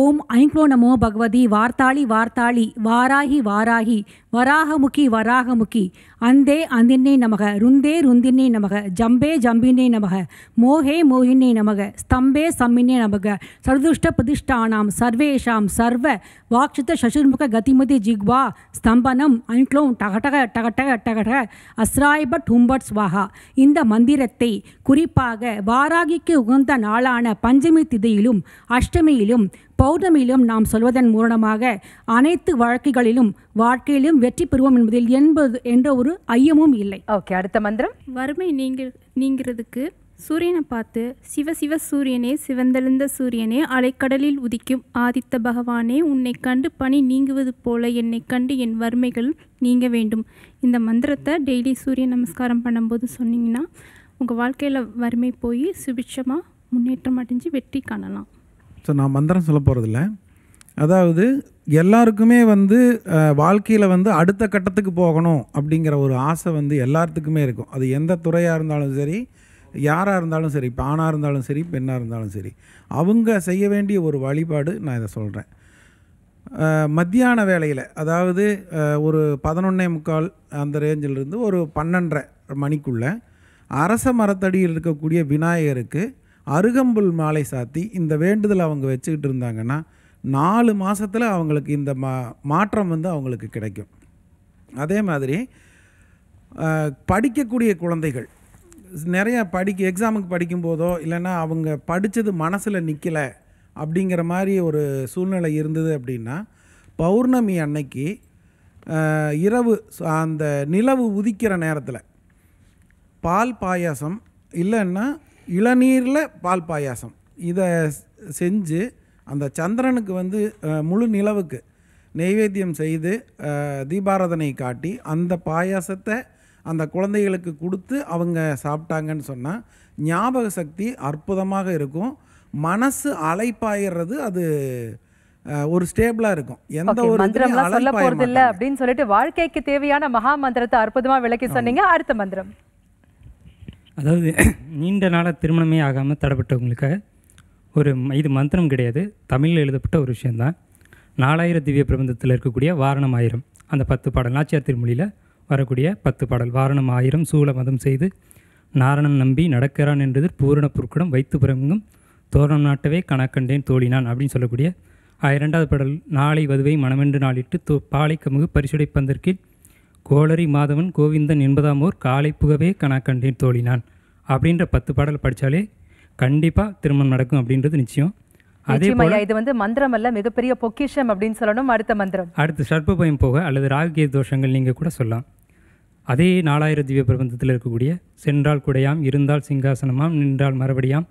ஓம் ஐங்க்ளோ நமோ பகவதி வார்த்தாளி வார்த்தாளி வாராகி வாராகி வராகமுகி வராகமுகி அந்தே அந்தின்னே நமக ருந்தே ருந்தினே நமக ஜம்பே ஜம்பினே நமக மோகே மோகினே நமக ஸ்தம்பே ಸಮ್ಮಿನೇ நமக சர்துஷ்ட பிரதிஷ்டானாம் சர்வேஷாம் சர்வ ವಾಕ್ಷಿತ சசுர்முக கதிமதி ஜிக்வா ஸ்தம்பனம் அன்க்ளோம் டகடக டகடக டகடக அஸ்ராய்பட் ஹும்பட் ஸ்வாகா இந்த மந்திரத்தை குறிப்பாக வாராகிக்கு உகந்த நாளான பஞ்சமி திதியிலும் அஷ்டமியிலும் பௌர்ணமியிலும் நாம் சொல்வதன் மூலமாக அனைத்து வழக்குகளிலும் வாழ்க்கையிலும் வெற்றி பெறுவோம் என்பதில் என்பது என்ற ஒரு ஒரு ஐயமும் இல்லை ஓகே அடுத்த மந்திரம் வறுமை நீங்க நீங்கிறதுக்கு சூரியனை பார்த்து சிவ சிவ சூரியனே சிவந்தெழுந்த சூரியனே அலைக்கடலில் உதிக்கும் ஆதித்த பகவானே உன்னை கண்டு பணி நீங்குவது போல என்னை கண்டு என் வறுமைகள் நீங்க வேண்டும் இந்த மந்திரத்தை டெய்லி சூரிய நமஸ்காரம் பண்ணும்போது சொன்னீங்கன்னா உங்கள் வாழ்க்கையில் வறுமை போய் சுபிட்சமாக முன்னேற்றம் அடைஞ்சு வெற்றி காணலாம் ஸோ நான் மந்திரம் சொல்ல போகிறதில்ல அதாவது எல்லாருக்குமே வந்து வாழ்க்கையில் வந்து அடுத்த கட்டத்துக்கு போகணும் அப்படிங்கிற ஒரு ஆசை வந்து எல்லாத்துக்குமே இருக்கும் அது எந்த துறையாக இருந்தாலும் சரி யாராக இருந்தாலும் சரி இப்போ ஆணாக இருந்தாலும் சரி பெண்ணாக இருந்தாலும் சரி அவங்க செய்ய வேண்டிய ஒரு வழிபாடு நான் இதை சொல்கிறேன் மத்தியான வேலையில் அதாவது ஒரு பதினொன்னே முக்கால் அந்த ரேஞ்சிலிருந்து ஒரு பன்னெண்டரை மணிக்குள்ளே அரச மரத்தடியில் இருக்கக்கூடிய விநாயகருக்கு அருகம்புல் மாலை சாத்தி இந்த வேண்டுதல் அவங்க வச்சுக்கிட்டு இருந்தாங்கன்னா நாலு மாதத்தில் அவங்களுக்கு இந்த மா மாற்றம் வந்து அவங்களுக்கு கிடைக்கும் அதே மாதிரி படிக்கக்கூடிய குழந்தைகள் நிறையா படிக்க எக்ஸாமுக்கு படிக்கும்போதோ இல்லைன்னா அவங்க படித்தது மனசில் நிற்கலை அப்படிங்கிற மாதிரி ஒரு சூழ்நிலை இருந்தது அப்படின்னா பௌர்ணமி அன்னைக்கு இரவு அந்த நிலவு உதிக்கிற நேரத்தில் பால் பாயாசம் இல்லைன்னா இளநீரில் பால் பாயாசம் இதை செஞ்சு அந்த சந்திரனுக்கு வந்து முழு நிலவுக்கு நெய்வேத்தியம் செய்து தீபாராதனை காட்டி அந்த பாயாசத்தை அந்த குழந்தைகளுக்கு கொடுத்து அவங்க சாப்பிட்டாங்கன்னு சொன்னால் ஞாபக சக்தி அற்புதமாக இருக்கும் மனசு அலைப்பாயிடுறது அது ஒரு ஸ்டேபிளா இருக்கும் எந்த ஒரு சொல்ல போறது இல்ல அப்படின்னு சொல்லிட்டு வாழ்க்கைக்கு தேவையான மகா மந்திரத்தை அற்புதமா விளக்கி சொன்னீங்க அடுத்த மந்திரம் அதாவது நீண்ட நாளாக திருமணமே ஆகாமல் தடைப்பட்டவங்களுக்கு ஒரு இது மந்திரம் கிடையாது தமிழில் எழுதப்பட்ட ஒரு விஷயந்தான் நாலாயிர திவ்ய பிரபந்தத்தில் இருக்கக்கூடிய வாரணம் ஆயிரம் அந்த பத்து பாடல் நாச்சியார் திருமொழியில் வரக்கூடிய பத்து பாடல் வாரணம் ஆயிரம் சூழ மதம் செய்து நாரணன் நம்பி நடக்கிறான் என்றது பூரண பொருட்குடம் வைத்து பிறங்கும் தோரணம் நாட்டவே கணக்கண்டேன் தோழினான் அப்படின்னு சொல்லக்கூடிய இரண்டாவது பாடல் நாளை வதுவை மனமென்று நாளிட்டு தோ பாலை கமுகு பரிசுடை பந்தற்கில் கோளரி மாதவன் கோவிந்தன் என்பதாம் ஓர் காலை புகவே கணக்கண்டேன் தோழினான் அப்படின்ற பத்து பாடல் படித்தாலே கண்டிப்பாக திருமணம் நடக்கும் அப்படின்றது நிச்சயம் அதே போல இது வந்து மந்திரம் அல்ல மிகப்பெரிய பொக்கிஷம் அப்படின்னு சொல்லணும் அடுத்த மந்திரம் அடுத்து சர்ப்ப பயம் போக அல்லது ராகுகே தோஷங்கள் நீங்கள் கூட சொல்லலாம் அதே நாலாயிரம் திவ்ய பிரபந்தத்தில் இருக்கக்கூடிய சென்றால் குடையாம் இருந்தால் சிங்காசனமாம் நின்றால் மறுபடியாம்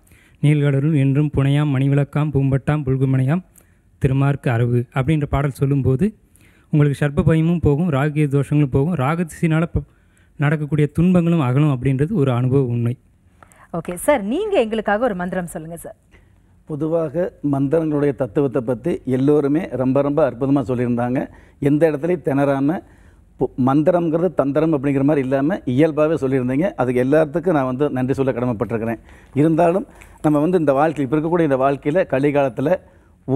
நீல்கடலும் என்றும் புனையாம் மணிவிளக்காம் பூம்பட்டாம் புல்குமனையாம் திருமார்க்கு அரவு அப்படின்ற பாடல் சொல்லும்போது உங்களுக்கு சர்ப்ப பயமும் போகும் ராகுகே தோஷங்களும் போகும் ராகதிசினால் நடக்கக்கூடிய துன்பங்களும் அகலும் அப்படின்றது ஒரு அனுபவ உண்மை ஓகே சார் நீங்கள் எங்களுக்காக ஒரு மந்திரம் சொல்லுங்கள் சார் பொதுவாக மந்திரங்களுடைய தத்துவத்தை பற்றி எல்லோருமே ரொம்ப ரொம்ப அற்புதமாக சொல்லியிருந்தாங்க எந்த இடத்துலையும் திணறாமல் மந்திரம்ங்கிறது தந்திரம் அப்படிங்கிற மாதிரி இல்லாமல் இயல்பாகவே சொல்லியிருந்தீங்க அதுக்கு எல்லாத்துக்கும் நான் வந்து நன்றி சொல்ல கடமைப்பட்டிருக்கிறேன் இருந்தாலும் நம்ம வந்து இந்த வாழ்க்கையில் இப்போ இருக்கக்கூடிய இந்த வாழ்க்கையில் கலிகாலத்தில்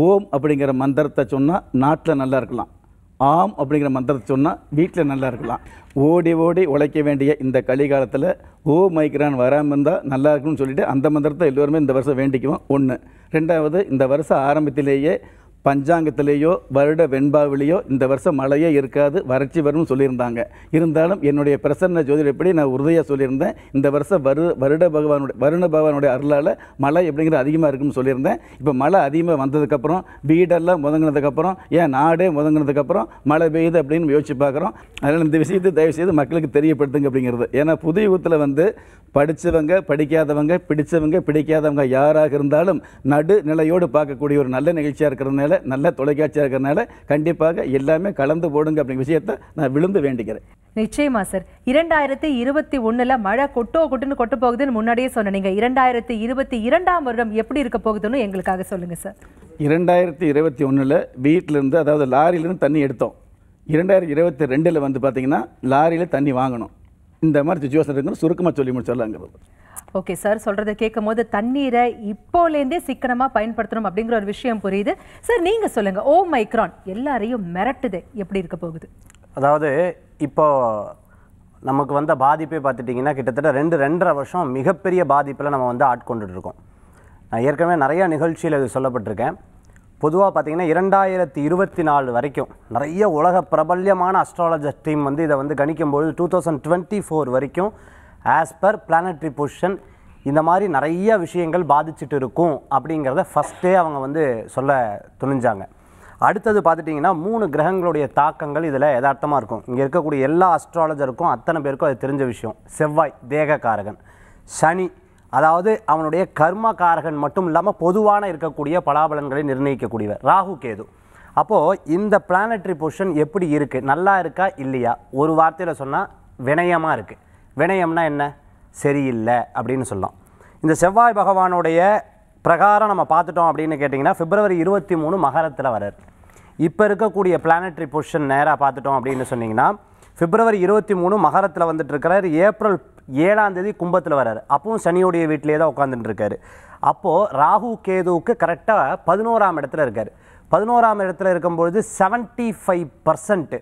ஓம் அப்படிங்கிற மந்திரத்தை சொன்னால் நாட்டில் நல்லா இருக்கலாம் ஆம் அப்படிங்கிற மந்திரத்தை சொன்னால் வீட்டில் நல்லா இருக்கலாம் ஓடி ஓடி உழைக்க வேண்டிய இந்த கலிகாலத்தில் ஓ மைக்ரான் வராமல் இருந்தால் நல்லா இருக்கும்னு சொல்லிவிட்டு அந்த மந்திரத்தை எல்லோருமே இந்த வருஷம் வேண்டிக்குவோம் ஒன்று ரெண்டாவது இந்த வருஷம் ஆரம்பத்திலேயே பஞ்சாங்கத்திலேயோ வருட வெண்பாவிலேயோ இந்த வருஷம் மழையே இருக்காது வறட்சி வரும்னு சொல்லியிருந்தாங்க இருந்தாலும் என்னுடைய பிரசன்ன எப்படி நான் உறுதியாக சொல்லியிருந்தேன் இந்த வருஷம் வரு வருட பகவானுடைய வருண பகவானுடைய அருளால் மழை எப்படிங்கிற அதிகமாக இருக்குன்னு சொல்லியிருந்தேன் இப்போ மழை அதிகமாக வந்ததுக்கப்புறம் வீடெல்லாம் முதங்கினதுக்கப்புறம் ஏன் நாடே முதங்கினதுக்கப்புறம் மழை பெய்யுது அப்படின்னு யோசிச்சு பார்க்குறோம் அதனால் இந்த விஷயத்தை தயவுசெய்து மக்களுக்கு தெரியப்படுத்துங்க அப்படிங்கிறது ஏன்னா புது யுகத்தில் வந்து படித்தவங்க படிக்காதவங்க பிடித்தவங்க பிடிக்காதவங்க யாராக இருந்தாலும் நடுநிலையோடு பார்க்கக்கூடிய ஒரு நல்ல நிகழ்ச்சியாக இருக்கிறதுனால நல்ல தொலைக்காட்சியாக இருக்கிறதுனால கண்டிப்பாக எல்லாமே கலந்து போடுங்க அப்படிங்கிற விஷயத்தை நான் விழுந்து வேண்டிக்கிறேன் நிச்சயமா சார் இரண்டாயிரத்தி இருபத்தி ஒண்ணுல மழை கொட்டோ கொட்டுன்னு கொட்ட போகுதுன்னு முன்னாடியே சொன்னீங்க இரண்டாயிரத்தி இருபத்தி இரண்டாம் வருடம் எப்படி இருக்க போகுதுன்னு எங்களுக்காக சொல்லுங்க சார் இரண்டாயிரத்தி இருபத்தி வீட்டில இருந்து அதாவது இருந்து தண்ணி எடுத்தோம் இரண்டாயிரத்தி இருபத்தி ரெண்டுல வந்து பாத்தீங்கன்னா லாரியில தண்ணி வாங்கணும் இந்த மாதிரி சுச்சுவேஷன் இருக்குன்னு சுருக்கமாக சொல்லி முடிச்சிடலாங்கிறது ஓகே சார் சொல்கிறத கேட்கும் போது தண்ணீரை இப்போலேருந்தே சிக்கனமாக பயன்படுத்தணும் அப்படிங்கிற ஒரு விஷயம் புரியுது சார் நீங்கள் சொல்லுங்கள் ஓ மைக்ரான் எல்லாரையும் மிரட்டுது எப்படி இருக்க போகுது அதாவது இப்போது நமக்கு வந்த பாதிப்பே பார்த்துட்டிங்கன்னா கிட்டத்தட்ட ரெண்டு ரெண்டரை வருஷம் மிகப்பெரிய பாதிப்பில் நம்ம வந்து ஆட்கொண்டுட்டு இருக்கோம் நான் ஏற்கனவே நிறையா நிகழ்ச்சியில் இது சொல்லப்பட்டிருக்கேன் பொதுவாக பார்த்திங்கன்னா இரண்டாயிரத்தி இருபத்தி நாலு வரைக்கும் நிறைய உலக பிரபல்யமான அஸ்ட்ராலஜர் டீம் வந்து இதை வந்து கணிக்கும்போது டூ தௌசண்ட் டுவெண்ட்டி ஃபோர் வரைக்கும் ஆஸ் பர் பிளானட்ரி பொசிஷன் இந்த மாதிரி நிறைய விஷயங்கள் பாதிச்சுட்டு இருக்கும் அப்படிங்கிறத ஃபஸ்ட்டே அவங்க வந்து சொல்ல துணிஞ்சாங்க அடுத்தது பார்த்துட்டிங்கன்னா மூணு கிரகங்களுடைய தாக்கங்கள் இதில் யதார்த்தமாக இருக்கும் இங்கே இருக்கக்கூடிய எல்லா அஸ்ட்ராலஜருக்கும் அத்தனை பேருக்கும் அது தெரிஞ்ச விஷயம் செவ்வாய் தேகக்காரகன் சனி அதாவது அவனுடைய கர்ம காரகன் மட்டும் இல்லாமல் பொதுவான இருக்கக்கூடிய பலாபலன்களை நிர்ணயிக்கக்கூடியவர் ராகு கேது அப்போது இந்த பிளானட்ரி பொசிஷன் எப்படி இருக்குது நல்லா இருக்கா இல்லையா ஒரு வார்த்தையில் சொன்னால் வினயமாக இருக்குது வினயம்னா என்ன சரியில்லை அப்படின்னு சொல்லலாம் இந்த செவ்வாய் பகவானுடைய பிரகாரம் நம்ம பார்த்துட்டோம் அப்படின்னு கேட்டிங்கன்னா பிப்ரவரி இருபத்தி மூணு மகரத்தில் வரார் இப்போ இருக்கக்கூடிய பிளானட்ரி பொசிஷன் நேராக பார்த்துட்டோம் அப்படின்னு சொன்னிங்கன்னா பிப்ரவரி இருபத்தி மூணு மகரத்தில் வந்துட்டு இருக்கிறார் ஏப்ரல் ஏழாம் தேதி கும்பத்தில் வர்றாரு அப்பவும் சனியோடைய வீட்டிலே தான் உட்காந்துட்டுருக்காரு அப்போது ராகு கேதுவுக்கு கரெக்டாக பதினோராம் இடத்துல இருக்கார் பதினோராம் இடத்துல இருக்கும்பொழுது செவன்ட்டி ஃபைவ் பர்சன்ட்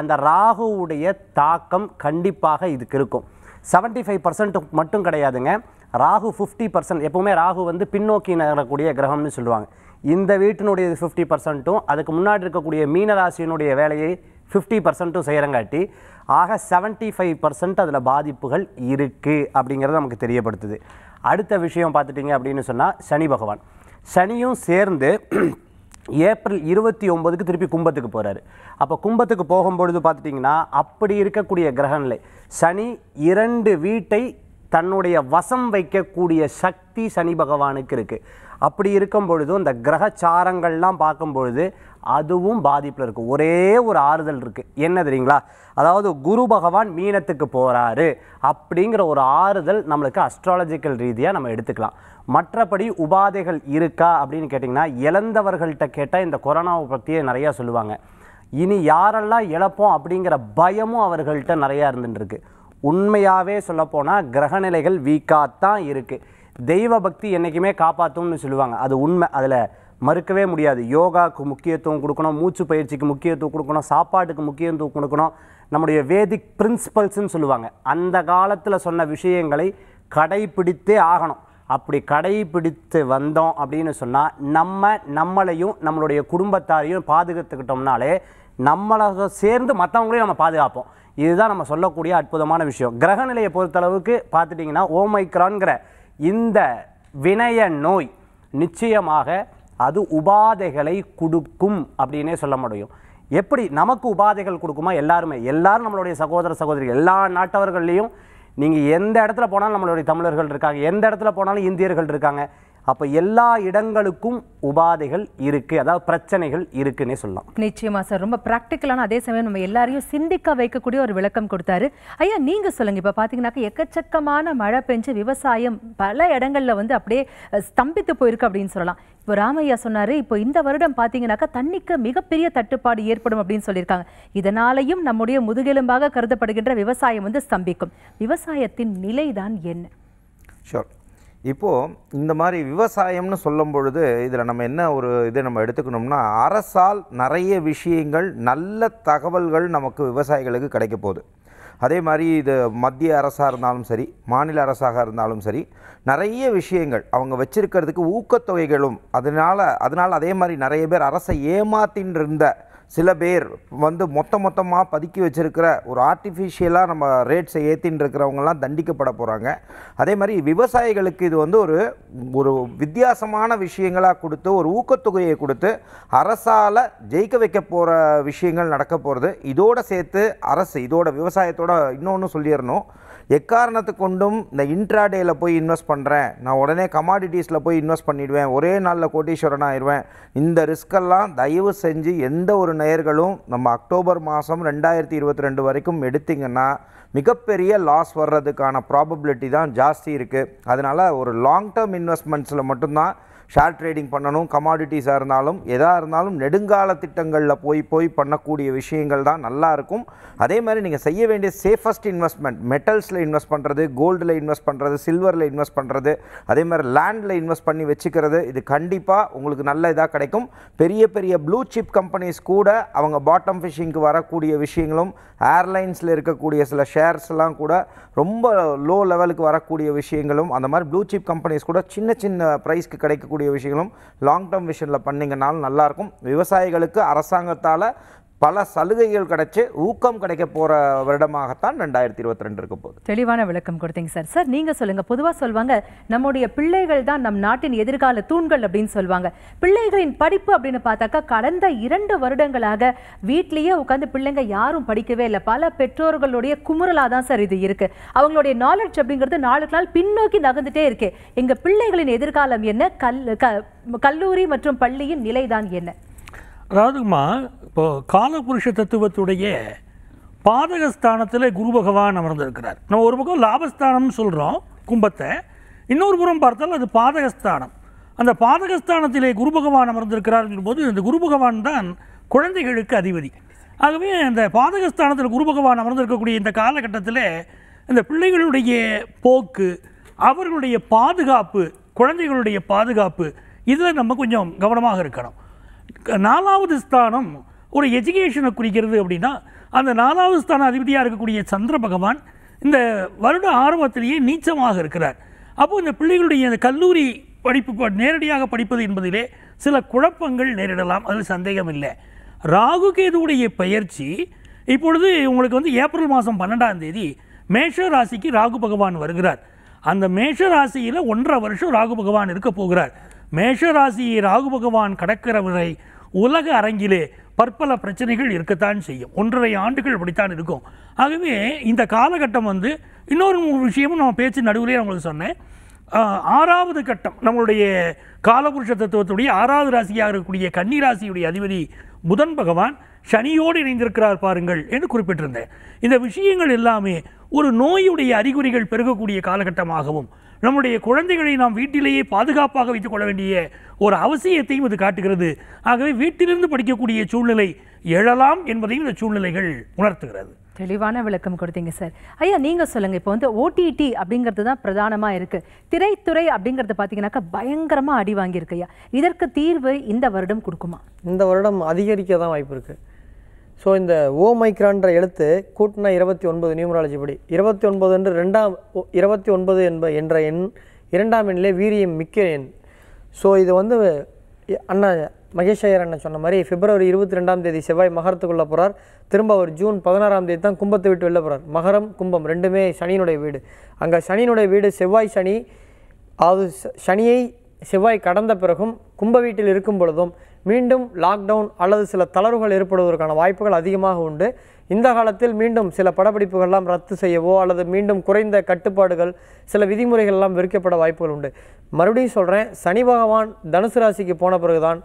அந்த ராகுவுடைய தாக்கம் கண்டிப்பாக இதுக்கு இருக்கும் செவன்ட்டி ஃபைவ் பர்சன்ட் மட்டும் கிடையாதுங்க ராகு ஃபிஃப்டி பர்சன்ட் எப்போவுமே ராகு வந்து பின்னோக்கி நகரக்கூடிய கிரகம்னு சொல்லுவாங்க இந்த வீட்டினுடைய ஃபிஃப்டி பர்சன்ட்டும் அதுக்கு முன்னாடி இருக்கக்கூடிய மீனராசியினுடைய வேலையை ஃபிஃப்டி பர்சன்ட்டும் செய்கிறங்காட்டி ஆக செவன்ட்டி ஃபைவ் பர்சன்ட் அதில் பாதிப்புகள் இருக்குது அப்படிங்கிறது நமக்கு தெரியப்படுத்துது அடுத்த விஷயம் பார்த்துட்டிங்க அப்படின்னு சொன்னால் சனி பகவான் சனியும் சேர்ந்து ஏப்ரல் இருபத்தி ஒம்பதுக்கு திருப்பி கும்பத்துக்கு போகிறாரு அப்போ கும்பத்துக்கு போகும்பொழுது பார்த்துட்டிங்கன்னா அப்படி இருக்கக்கூடிய கிரகநிலை சனி இரண்டு வீட்டை தன்னுடைய வசம் வைக்கக்கூடிய சக்தி சனி பகவானுக்கு இருக்குது அப்படி இருக்கும் பொழுதும் இந்த கிரகச்சாரங்கள்லாம் பார்க்கும்பொழுது அதுவும் பாதிப்பில் இருக்கும் ஒரே ஒரு ஆறுதல் இருக்குது என்ன தெரியுங்களா அதாவது குரு பகவான் மீனத்துக்கு போகிறாரு அப்படிங்கிற ஒரு ஆறுதல் நம்மளுக்கு அஸ்ட்ராலஜிக்கல் ரீதியாக நம்ம எடுத்துக்கலாம் மற்றபடி உபாதைகள் இருக்கா அப்படின்னு கேட்டிங்கன்னா இழந்தவர்கள்ட்ட கேட்டால் இந்த கொரோனாவை பற்றியே நிறையா சொல்லுவாங்க இனி யாரெல்லாம் இழப்போம் அப்படிங்கிற பயமும் அவர்கள்ட்ட நிறையா இருந்துட்டுருக்கு உண்மையாகவே சொல்லப்போனால் கிரகநிலைகள் வீக்காகத்தான் இருக்குது தெய்வ பக்தி என்றைக்குமே காப்பாற்றும்னு சொல்லுவாங்க அது உண்மை அதில் மறுக்கவே முடியாது யோகாவுக்கு முக்கியத்துவம் கொடுக்கணும் மூச்சு பயிற்சிக்கு முக்கியத்துவம் கொடுக்கணும் சாப்பாட்டுக்கு முக்கியத்துவம் கொடுக்கணும் நம்முடைய வேதிக் பிரின்சிபல்ஸ்ன்னு சொல்லுவாங்க அந்த காலத்தில் சொன்ன விஷயங்களை கடைபிடித்தே ஆகணும் அப்படி கடைபிடித்து வந்தோம் அப்படின்னு சொன்னால் நம்ம நம்மளையும் நம்மளுடைய குடும்பத்தாரையும் பாதுகாத்துக்கிட்டோம்னாலே நம்மளை சேர்ந்து மற்றவங்களையும் நம்ம பாதுகாப்போம் இதுதான் நம்ம சொல்லக்கூடிய அற்புதமான விஷயம் கிரகநிலையை பொறுத்தளவுக்கு பார்த்துட்டிங்கன்னா ஓமைக்ரான்கிற இந்த வினய நோய் நிச்சயமாக அது உபாதைகளை கொடுக்கும் அப்படின்னே சொல்ல முடியும் எப்படி நமக்கு உபாதைகள் கொடுக்குமா எல்லாருமே எல்லாரும் நம்மளுடைய சகோதர சகோதரி எல்லா நாட்டவர்கள்லேயும் நீங்கள் எந்த இடத்துல போனாலும் நம்மளுடைய தமிழர்கள் இருக்காங்க எந்த இடத்துல போனாலும் இந்தியர்கள் இருக்காங்க அப்போ எல்லா இடங்களுக்கும் உபாதைகள் இருக்குது அதாவது பிரச்சனைகள் இருக்குன்னே சொல்லலாம் நிச்சயமா சார் ரொம்ப ப்ராக்டிக்கலான அதே சமயம் நம்ம எல்லாரையும் சிந்திக்க வைக்கக்கூடிய ஒரு விளக்கம் கொடுத்தாரு ஐயா நீங்கள் சொல்லுங்கள் இப்போ பார்த்தீங்கன்னாக்க எக்கச்சக்கமான மழை பெஞ்சு விவசாயம் பல இடங்களில் வந்து அப்படியே ஸ்தம்பித்து போயிருக்கு அப்படின்னு சொல்லலாம் இப்போ ராமையா சொன்னார் இப்போ இந்த வருடம் பார்த்தீங்கன்னாக்கா தண்ணிக்கு மிகப்பெரிய தட்டுப்பாடு ஏற்படும் அப்படின்னு சொல்லியிருக்காங்க இதனாலையும் நம்முடைய முதுகெலும்பாக கருதப்படுகின்ற விவசாயம் வந்து ஸ்தம்பிக்கும் விவசாயத்தின் நிலைதான் என்ன ஷோர் இப்போது இந்த மாதிரி விவசாயம்னு சொல்லும் பொழுது இதில் நம்ம என்ன ஒரு இதை நம்ம எடுத்துக்கணும்னா அரசால் நிறைய விஷயங்கள் நல்ல தகவல்கள் நமக்கு விவசாயிகளுக்கு கிடைக்க போகுது அதே மாதிரி இது மத்திய அரசாக இருந்தாலும் சரி மாநில அரசாக இருந்தாலும் சரி நிறைய விஷயங்கள் அவங்க வச்சுருக்கிறதுக்கு ஊக்கத்தொகைகளும் அதனால் அதனால் அதே மாதிரி நிறைய பேர் அரசை ஏமாத்தின் இருந்த சில பேர் வந்து மொத்த மொத்தமாக பதுக்கி வச்சுருக்கிற ஒரு ஆர்டிஃபிஷியலாக நம்ம ரேட்ஸை ஏற்றின்னு இருக்கிறவங்கலாம் தண்டிக்கப்பட போகிறாங்க அதே மாதிரி விவசாயிகளுக்கு இது வந்து ஒரு ஒரு வித்தியாசமான விஷயங்களாக கொடுத்து ஒரு ஊக்கத்தொகையை கொடுத்து அரசால் ஜெயிக்க வைக்க போகிற விஷயங்கள் நடக்க போகிறது இதோடு சேர்த்து அரசு இதோட விவசாயத்தோட இன்னொன்று சொல்லிடணும் எக்காரணத்து கொண்டும் இந்த இன்ட்ராடேயில் போய் இன்வெஸ்ட் பண்ணுறேன் நான் உடனே கமாடிட்டிஸில் போய் இன்வெஸ்ட் பண்ணிவிடுவேன் ஒரே நாளில் கோட்டீஸ்வரன் ஆயிடுவேன் இந்த ரிஸ்கெல்லாம் தயவு செஞ்சு எந்த ஒரு நேர்களும் நம்ம அக்டோபர் மாதம் ரெண்டாயிரத்தி இருபத்தி ரெண்டு வரைக்கும் எடுத்திங்கன்னா மிகப்பெரிய லாஸ் வர்றதுக்கான ப்ராபபிலிட்டி தான் ஜாஸ்தி இருக்குது அதனால் ஒரு லாங் டேர்ம் இன்வெஸ்ட்மெண்ட்ஸில் மட்டும்தான் ஷேர் ட்ரேடிங் பண்ணணும் கமாடிட்டிஸாக இருந்தாலும் எதாக இருந்தாலும் நெடுங்கால திட்டங்களில் போய் போய் பண்ணக்கூடிய விஷயங்கள் தான் நல்லாயிருக்கும் அதே மாதிரி நீங்கள் செய்ய வேண்டிய சேஃபஸ்ட் இன்வெஸ்ட்மெண்ட் மெட்டல்ஸில் ஸ்டாக்ஸில் இன்வெஸ்ட் பண்ணுறது கோல்டில் இன்வெஸ்ட் பண்ணுறது சில்வரில் இன்வெஸ்ட் பண்ணுறது அதே மாதிரி லேண்டில் இன்வெஸ்ட் பண்ணி வச்சுக்கிறது இது கண்டிப்பாக உங்களுக்கு நல்ல இதாக கிடைக்கும் பெரிய பெரிய ப்ளூ சிப் கம்பெனிஸ் கூட அவங்க பாட்டம் ஃபிஷிங்க்கு வரக்கூடிய விஷயங்களும் ஏர்லைன்ஸில் இருக்கக்கூடிய சில ஷேர்ஸ்லாம் கூட ரொம்ப லோ லெவலுக்கு வரக்கூடிய விஷயங்களும் அந்த மாதிரி ப்ளூ சிப் கம்பெனிஸ் கூட சின்ன சின்ன ப்ரைஸ்க்கு கிடைக்கக்கூடிய விஷயங்களும் லாங் டேர்ம் விஷனில் பண்ணிங்கனாலும் நல்லாயிருக்கும் விவசாயிகளுக்கு அரசாங்கத்தால் பல சலுகைகள் கிடைச்சி ஊக்கம் கிடைக்க போகிற வருடமாகத்தான் ரெண்டாயிரத்தி இருபத்தி ரெண்டு இருக்க போகுது தெளிவான விளக்கம் கொடுத்தீங்க சார் சார் நீங்கள் சொல்லுங்கள் பொதுவாக சொல்லுவாங்க நம்முடைய பிள்ளைகள் தான் நம் நாட்டின் எதிர்கால தூண்கள் அப்படின்னு சொல்லுவாங்க பிள்ளைகளின் படிப்பு அப்படின்னு பார்த்தாக்கா கடந்த இரண்டு வருடங்களாக வீட்லேயே உட்காந்து பிள்ளைங்க யாரும் படிக்கவே இல்லை பல பெற்றோர்களுடைய குமுறலாக தான் சார் இது இருக்குது அவங்களுடைய நாலெட்ஜ் அப்படிங்கிறது நாளுக்கு நாள் பின்னோக்கி நகர்ந்துட்டே இருக்கு எங்கள் பிள்ளைகளின் எதிர்காலம் என்ன கல் கல்லூரி மற்றும் பள்ளியின் நிலைதான் என்ன அதாவதுமா இப்போது காலபுருஷ தத்துவத்துடைய பாதகஸ்தானத்தில் குரு பகவான் அமர்ந்திருக்கிறார் நம்ம ஒரு பக்கம் லாபஸ்தானம்னு சொல்கிறோம் கும்பத்தை இன்னொரு புறம் பார்த்தால் அது பாதகஸ்தானம் அந்த பாதகஸ்தானத்திலே குரு பகவான் அமர்ந்திருக்கிறார் போது இந்த குரு பகவான் தான் குழந்தைகளுக்கு அதிபதி ஆகவே அந்த பாதகஸ்தானத்தில் குரு பகவான் அமர்ந்திருக்கக்கூடிய இந்த காலகட்டத்தில் இந்த பிள்ளைகளுடைய போக்கு அவர்களுடைய பாதுகாப்பு குழந்தைகளுடைய பாதுகாப்பு இதில் நம்ம கொஞ்சம் கவனமாக இருக்கணும் நாலாவது ஸ்தானம் ஒரு எஜுகேஷனை குறிக்கிறது அப்படின்னா அந்த நாலாவது ஸ்தான அதிபதியாக இருக்கக்கூடிய சந்திர பகவான் இந்த வருட ஆரம்பத்திலேயே நீச்சமாக இருக்கிறார் அப்போது இந்த பிள்ளைகளுடைய இந்த கல்லூரி படிப்பு நேரடியாக படிப்பது என்பதிலே சில குழப்பங்கள் நேரிடலாம் அதில் சந்தேகம் இல்லை ராகு பயிற்சி இப்பொழுது உங்களுக்கு வந்து ஏப்ரல் மாதம் பன்னெண்டாம் தேதி மேஷ ராசிக்கு ராகு பகவான் வருகிறார் அந்த மேஷ ராசியில் ஒன்றரை வருஷம் ராகு பகவான் இருக்க போகிறார் மேஷ ராசியை ராகு பகவான் கடக்கிறவரை உலக அரங்கிலே பற்பல பிரச்சனைகள் இருக்கத்தான் செய்யும் ஒன்றரை ஆண்டுகள் இப்படித்தான் இருக்கும் ஆகவே இந்த காலகட்டம் வந்து இன்னொரு விஷயமும் நம்ம பேச்சு நடுவிலே அவங்களுக்கு சொன்னேன் ஆறாவது கட்டம் நம்மளுடைய காலபுருஷ தத்துவத்துடைய ஆறாவது ராசியாக இருக்கக்கூடிய கன்னி ராசியுடைய அதிபதி புதன் பகவான் சனியோடு இணைந்திருக்கிறார் பாருங்கள் என்று குறிப்பிட்டிருந்தேன் இந்த விஷயங்கள் எல்லாமே ஒரு நோயுடைய அறிகுறிகள் பெருகக்கூடிய காலகட்டமாகவும் நம்முடைய குழந்தைகளை நாம் வீட்டிலேயே பாதுகாப்பாக வைத்துக்கொள்ள வேண்டிய ஒரு அவசியத்தையும் இது காட்டுகிறது ஆகவே வீட்டிலிருந்து படிக்கக்கூடிய சூழ்நிலை எழலாம் என்பதையும் இந்த சூழ்நிலைகள் உணர்த்துகிறது தெளிவான விளக்கம் கொடுத்தீங்க சார் ஐயா நீங்கள் சொல்லுங்கள் இப்போ வந்து ஓடிடி அப்படிங்கிறது தான் பிரதானமாக இருக்குது திரைத்துறை அப்படிங்கிறது பார்த்தீங்கன்னாக்கா பயங்கரமாக அடி வாங்கியிருக்கு ஐயா இதற்கு தீர்வு இந்த வருடம் கொடுக்குமா இந்த வருடம் அதிகரிக்க தான் வாய்ப்பு இருக்குது ஸோ இந்த ஓ மைக்ரான்ற எழுத்து கூட்டினா இருபத்தி ஒன்பது நியூமராலஜி படி இருபத்தி ஒன்பது என்று ரெண்டாம் இருபத்தி ஒன்பது என்ப என்ற எண் இரண்டாம் எண்ணிலே வீரியம் மிக்க எண் ஸோ இது வந்து அண்ணா மகேஷ் ஐயர் அண்ணன் சொன்ன மாதிரி பிப்ரவரி இருபத்தி ரெண்டாம் தேதி செவ்வாய் மகரத்துக்குள்ளே போகிறார் திரும்ப அவர் ஜூன் பதினாறாம் தேதி தான் கும்பத்தை விட்டு வெளில போகிறார் மகரம் கும்பம் ரெண்டுமே சனியினுடைய வீடு அங்கே சனியினுடைய வீடு செவ்வாய் சனி அது சனியை செவ்வாய் கடந்த பிறகும் கும்ப வீட்டில் இருக்கும் பொழுதும் மீண்டும் லாக்டவுன் அல்லது சில தளர்வுகள் ஏற்படுவதற்கான வாய்ப்புகள் அதிகமாக உண்டு இந்த காலத்தில் மீண்டும் சில படப்பிடிப்புகள்லாம் ரத்து செய்யவோ அல்லது மீண்டும் குறைந்த கட்டுப்பாடுகள் சில விதிமுறைகள் எல்லாம் விற்கப்பட வாய்ப்புகள் உண்டு மறுபடியும் சொல்கிறேன் சனி பகவான் தனுசு ராசிக்கு போன பிறகுதான்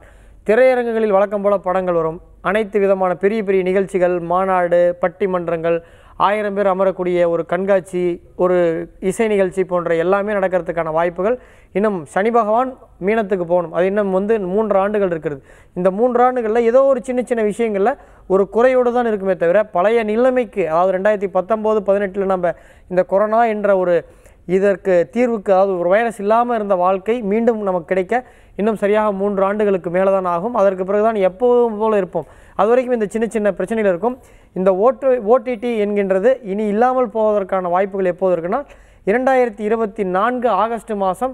திரையரங்குகளில் வழக்கம் போல படங்கள் வரும் அனைத்து விதமான பெரிய பெரிய நிகழ்ச்சிகள் மாநாடு பட்டிமன்றங்கள் ஆயிரம் பேர் அமரக்கூடிய ஒரு கண்காட்சி ஒரு இசை நிகழ்ச்சி போன்ற எல்லாமே நடக்கிறதுக்கான வாய்ப்புகள் இன்னும் சனி பகவான் மீனத்துக்கு போகணும் அது இன்னும் வந்து மூன்று ஆண்டுகள் இருக்கிறது இந்த மூன்று ஆண்டுகளில் ஏதோ ஒரு சின்ன சின்ன விஷயங்களில் ஒரு குறையோடு தான் இருக்குமே தவிர பழைய நிலைமைக்கு அதாவது ரெண்டாயிரத்தி பத்தொம்போது பதினெட்டில் நம்ம இந்த கொரோனா என்ற ஒரு இதற்கு தீர்வுக்கு அதாவது ஒரு வைரஸ் இல்லாமல் இருந்த வாழ்க்கை மீண்டும் நமக்கு கிடைக்க இன்னும் சரியாக மூன்று ஆண்டுகளுக்கு மேலே தான் ஆகும் அதற்கு பிறகுதான் எப்போதும் போல் இருப்போம் அது வரைக்கும் இந்த சின்ன சின்ன பிரச்சனைகள் இருக்கும் இந்த ஓட்டு ஓடிடி என்கின்றது இனி இல்லாமல் போவதற்கான வாய்ப்புகள் எப்போது இருக்குன்னா இரண்டாயிரத்தி இருபத்தி நான்கு ஆகஸ்ட் மாதம்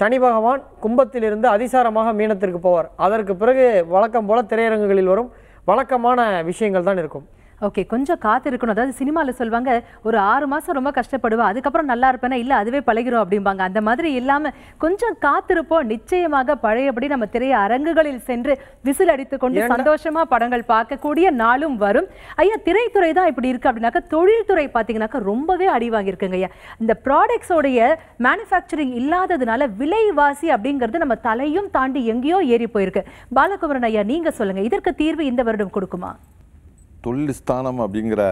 சனி பகவான் கும்பத்திலிருந்து அதிசாரமாக மீனத்திற்கு போவார் அதற்கு பிறகு வழக்கம் போல் திரையரங்குகளில் வரும் வழக்கமான விஷயங்கள் தான் இருக்கும் ஓகே கொஞ்சம் காத்து இருக்கணும் அதாவது சினிமாவில் சொல்லுவாங்க ஒரு ஆறு மாதம் ரொம்ப கஷ்டப்படுவேன் அதுக்கப்புறம் நல்லா இருப்பேனா இல்லை அதுவே பழகிறோம் அப்படிம்பாங்க அந்த மாதிரி இல்லாமல் கொஞ்சம் காத்திருப்போம் நிச்சயமாக பழையபடி நம்ம திரைய அரங்குகளில் சென்று விசில் அடித்து கொண்டு சந்தோஷமாக படங்கள் பார்க்கக்கூடிய நாளும் வரும் ஐயா திரைத்துறை தான் இப்படி இருக்குது அப்படின்னாக்கா தொழில்துறை பார்த்தீங்கன்னாக்கா ரொம்பவே அடி வாங்கியிருக்குங்க ஐயா இந்த ப்ராடக்ட்ஸோடைய மேனுஃபேக்சரிங் இல்லாததுனால விலைவாசி அப்படிங்கிறது நம்ம தலையும் தாண்டி எங்கேயோ ஏறி போயிருக்கு பாலகுமரன் ஐயா நீங்கள் சொல்லுங்கள் இதற்கு தீர்வு இந்த வருடம் கொடுக்குமா தொழில் ஸ்தானம் அப்படிங்கிற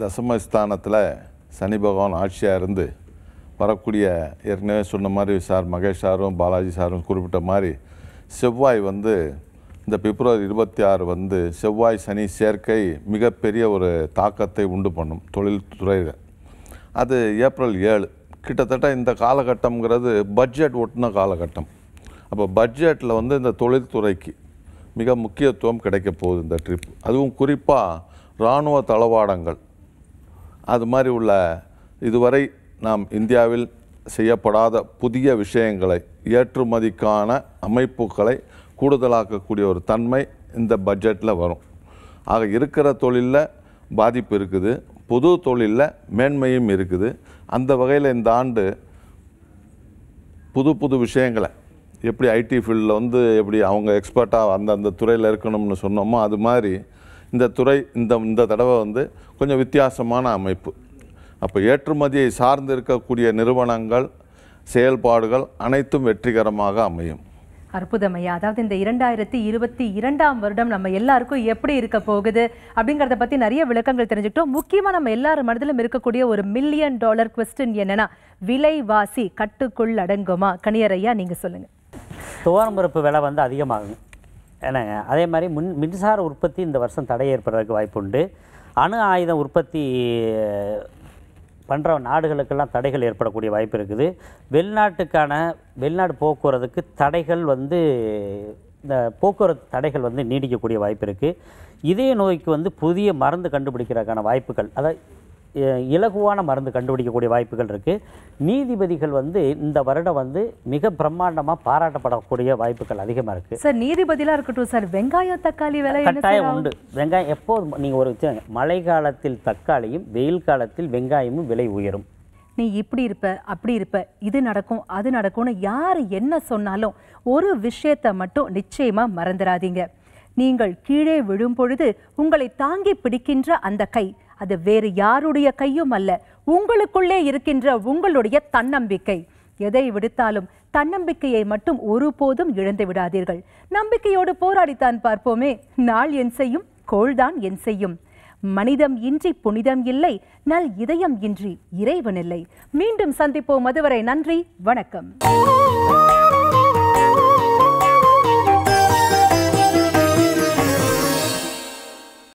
தசமஸ்தானத்தில் சனி பகவான் ஆட்சியாக இருந்து வரக்கூடிய ஏற்கனவே சொன்ன மாதிரி சார் மகேஷ் சாரும் பாலாஜி சாரும் குறிப்பிட்ட மாதிரி செவ்வாய் வந்து இந்த பிப்ரவரி இருபத்தி ஆறு வந்து செவ்வாய் சனி சேர்க்கை மிகப்பெரிய ஒரு தாக்கத்தை உண்டு பண்ணும் தொழில்துறையில் அது ஏப்ரல் ஏழு கிட்டத்தட்ட இந்த காலகட்டங்கிறது பட்ஜெட் ஒட்டின காலகட்டம் அப்போ பட்ஜெட்டில் வந்து இந்த தொழில்துறைக்கு மிக முக்கியத்துவம் கிடைக்க போகுது இந்த ட்ரிப் அதுவும் குறிப்பாக இராணுவ தளவாடங்கள் அது மாதிரி உள்ள இதுவரை நாம் இந்தியாவில் செய்யப்படாத புதிய விஷயங்களை ஏற்றுமதிக்கான அமைப்புகளை கூடுதலாக்கக்கூடிய ஒரு தன்மை இந்த பட்ஜெட்டில் வரும் ஆக இருக்கிற தொழிலில் பாதிப்பு இருக்குது புது தொழிலில் மேன்மையும் இருக்குது அந்த வகையில் இந்த ஆண்டு புது புது விஷயங்களை எப்படி ஐடி ஃபீல்டில் வந்து எப்படி அவங்க எக்ஸ்பர்ட்டாக அந்த அந்த துறையில் இருக்கணும்னு சொன்னோமோ அது மாதிரி இந்த துறை இந்த இந்த தடவை வந்து கொஞ்சம் வித்தியாசமான அமைப்பு அப்போ ஏற்றுமதியை சார்ந்து இருக்கக்கூடிய நிறுவனங்கள் செயல்பாடுகள் அனைத்தும் வெற்றிகரமாக அமையும் அற்புதமையா அதாவது இந்த இரண்டாயிரத்தி இருபத்தி இரண்டாம் வருடம் நம்ம எல்லாருக்கும் எப்படி இருக்க போகுது அப்படிங்கிறத பற்றி நிறைய விளக்கங்கள் தெரிஞ்சுக்கிட்டோம் முக்கியமாக நம்ம எல்லார் மனதிலும் இருக்கக்கூடிய ஒரு மில்லியன் டாலர் கொஸ்டின் என்னென்னா விலைவாசி கட்டுக்குள் அடங்குமா கணியரையா நீங்கள் சொல்லுங்கள் பருப்பு விலை வந்து அதிகமாகும் என்னங்க அதே மாதிரி மின் மின்சார உற்பத்தி இந்த வருஷம் தடை ஏற்படுறதுக்கு வாய்ப்பு உண்டு அணு ஆயுத உற்பத்தி பண்ணுற நாடுகளுக்கெல்லாம் தடைகள் ஏற்படக்கூடிய வாய்ப்பு இருக்குது வெளிநாட்டுக்கான வெளிநாடு போக்குவரத்துக்கு தடைகள் வந்து இந்த போக்குவரத்து தடைகள் வந்து நீடிக்கக்கூடிய வாய்ப்பு இருக்குது இதய நோய்க்கு வந்து புதிய மருந்து கண்டுபிடிக்கிறதுக்கான வாய்ப்புகள் அதாவது இலகுவான மருந்து கண்டுபிடிக்கக்கூடிய வாய்ப்புகள் இருக்குது நீதிபதிகள் வந்து இந்த வருடம் வந்து மிக பிரம்மாண்டமாக பாராட்டப்படக்கூடிய வாய்ப்புகள் அதிகமாக இருக்குது சார் நீதிபதியெலாம் இருக்கட்டும் சார் வெங்காயம் தக்காளி விலை கட்டாயம் உண்டு வெங்காயம் எப்போது நீங்கள் ஒரு மழை காலத்தில் தக்காளியும் வெயில் காலத்தில் வெங்காயமும் விலை உயரும் நீ இப்படி இருப்ப அப்படி இருப்ப இது நடக்கும் அது நடக்கும்னு யார் என்ன சொன்னாலும் ஒரு விஷயத்தை மட்டும் நிச்சயமாக மறந்துடாதீங்க நீங்கள் கீழே விழும் பொழுது உங்களை தாங்கி பிடிக்கின்ற அந்த கை அது வேறு யாருடைய கையும் அல்ல உங்களுக்குள்ளே இருக்கின்ற உங்களுடைய தன்னம்பிக்கை எதை விடுத்தாலும் தன்னம்பிக்கையை மட்டும் ஒருபோதும் இழந்து விடாதீர்கள் நம்பிக்கையோடு போராடித்தான் பார்ப்போமே நாள் என் செய்யும் கோள்தான் என் செய்யும் மனிதம் இன்றி புனிதம் இல்லை நல் இதயம் இன்றி இறைவன் இல்லை மீண்டும் சந்திப்போம் அதுவரை நன்றி வணக்கம்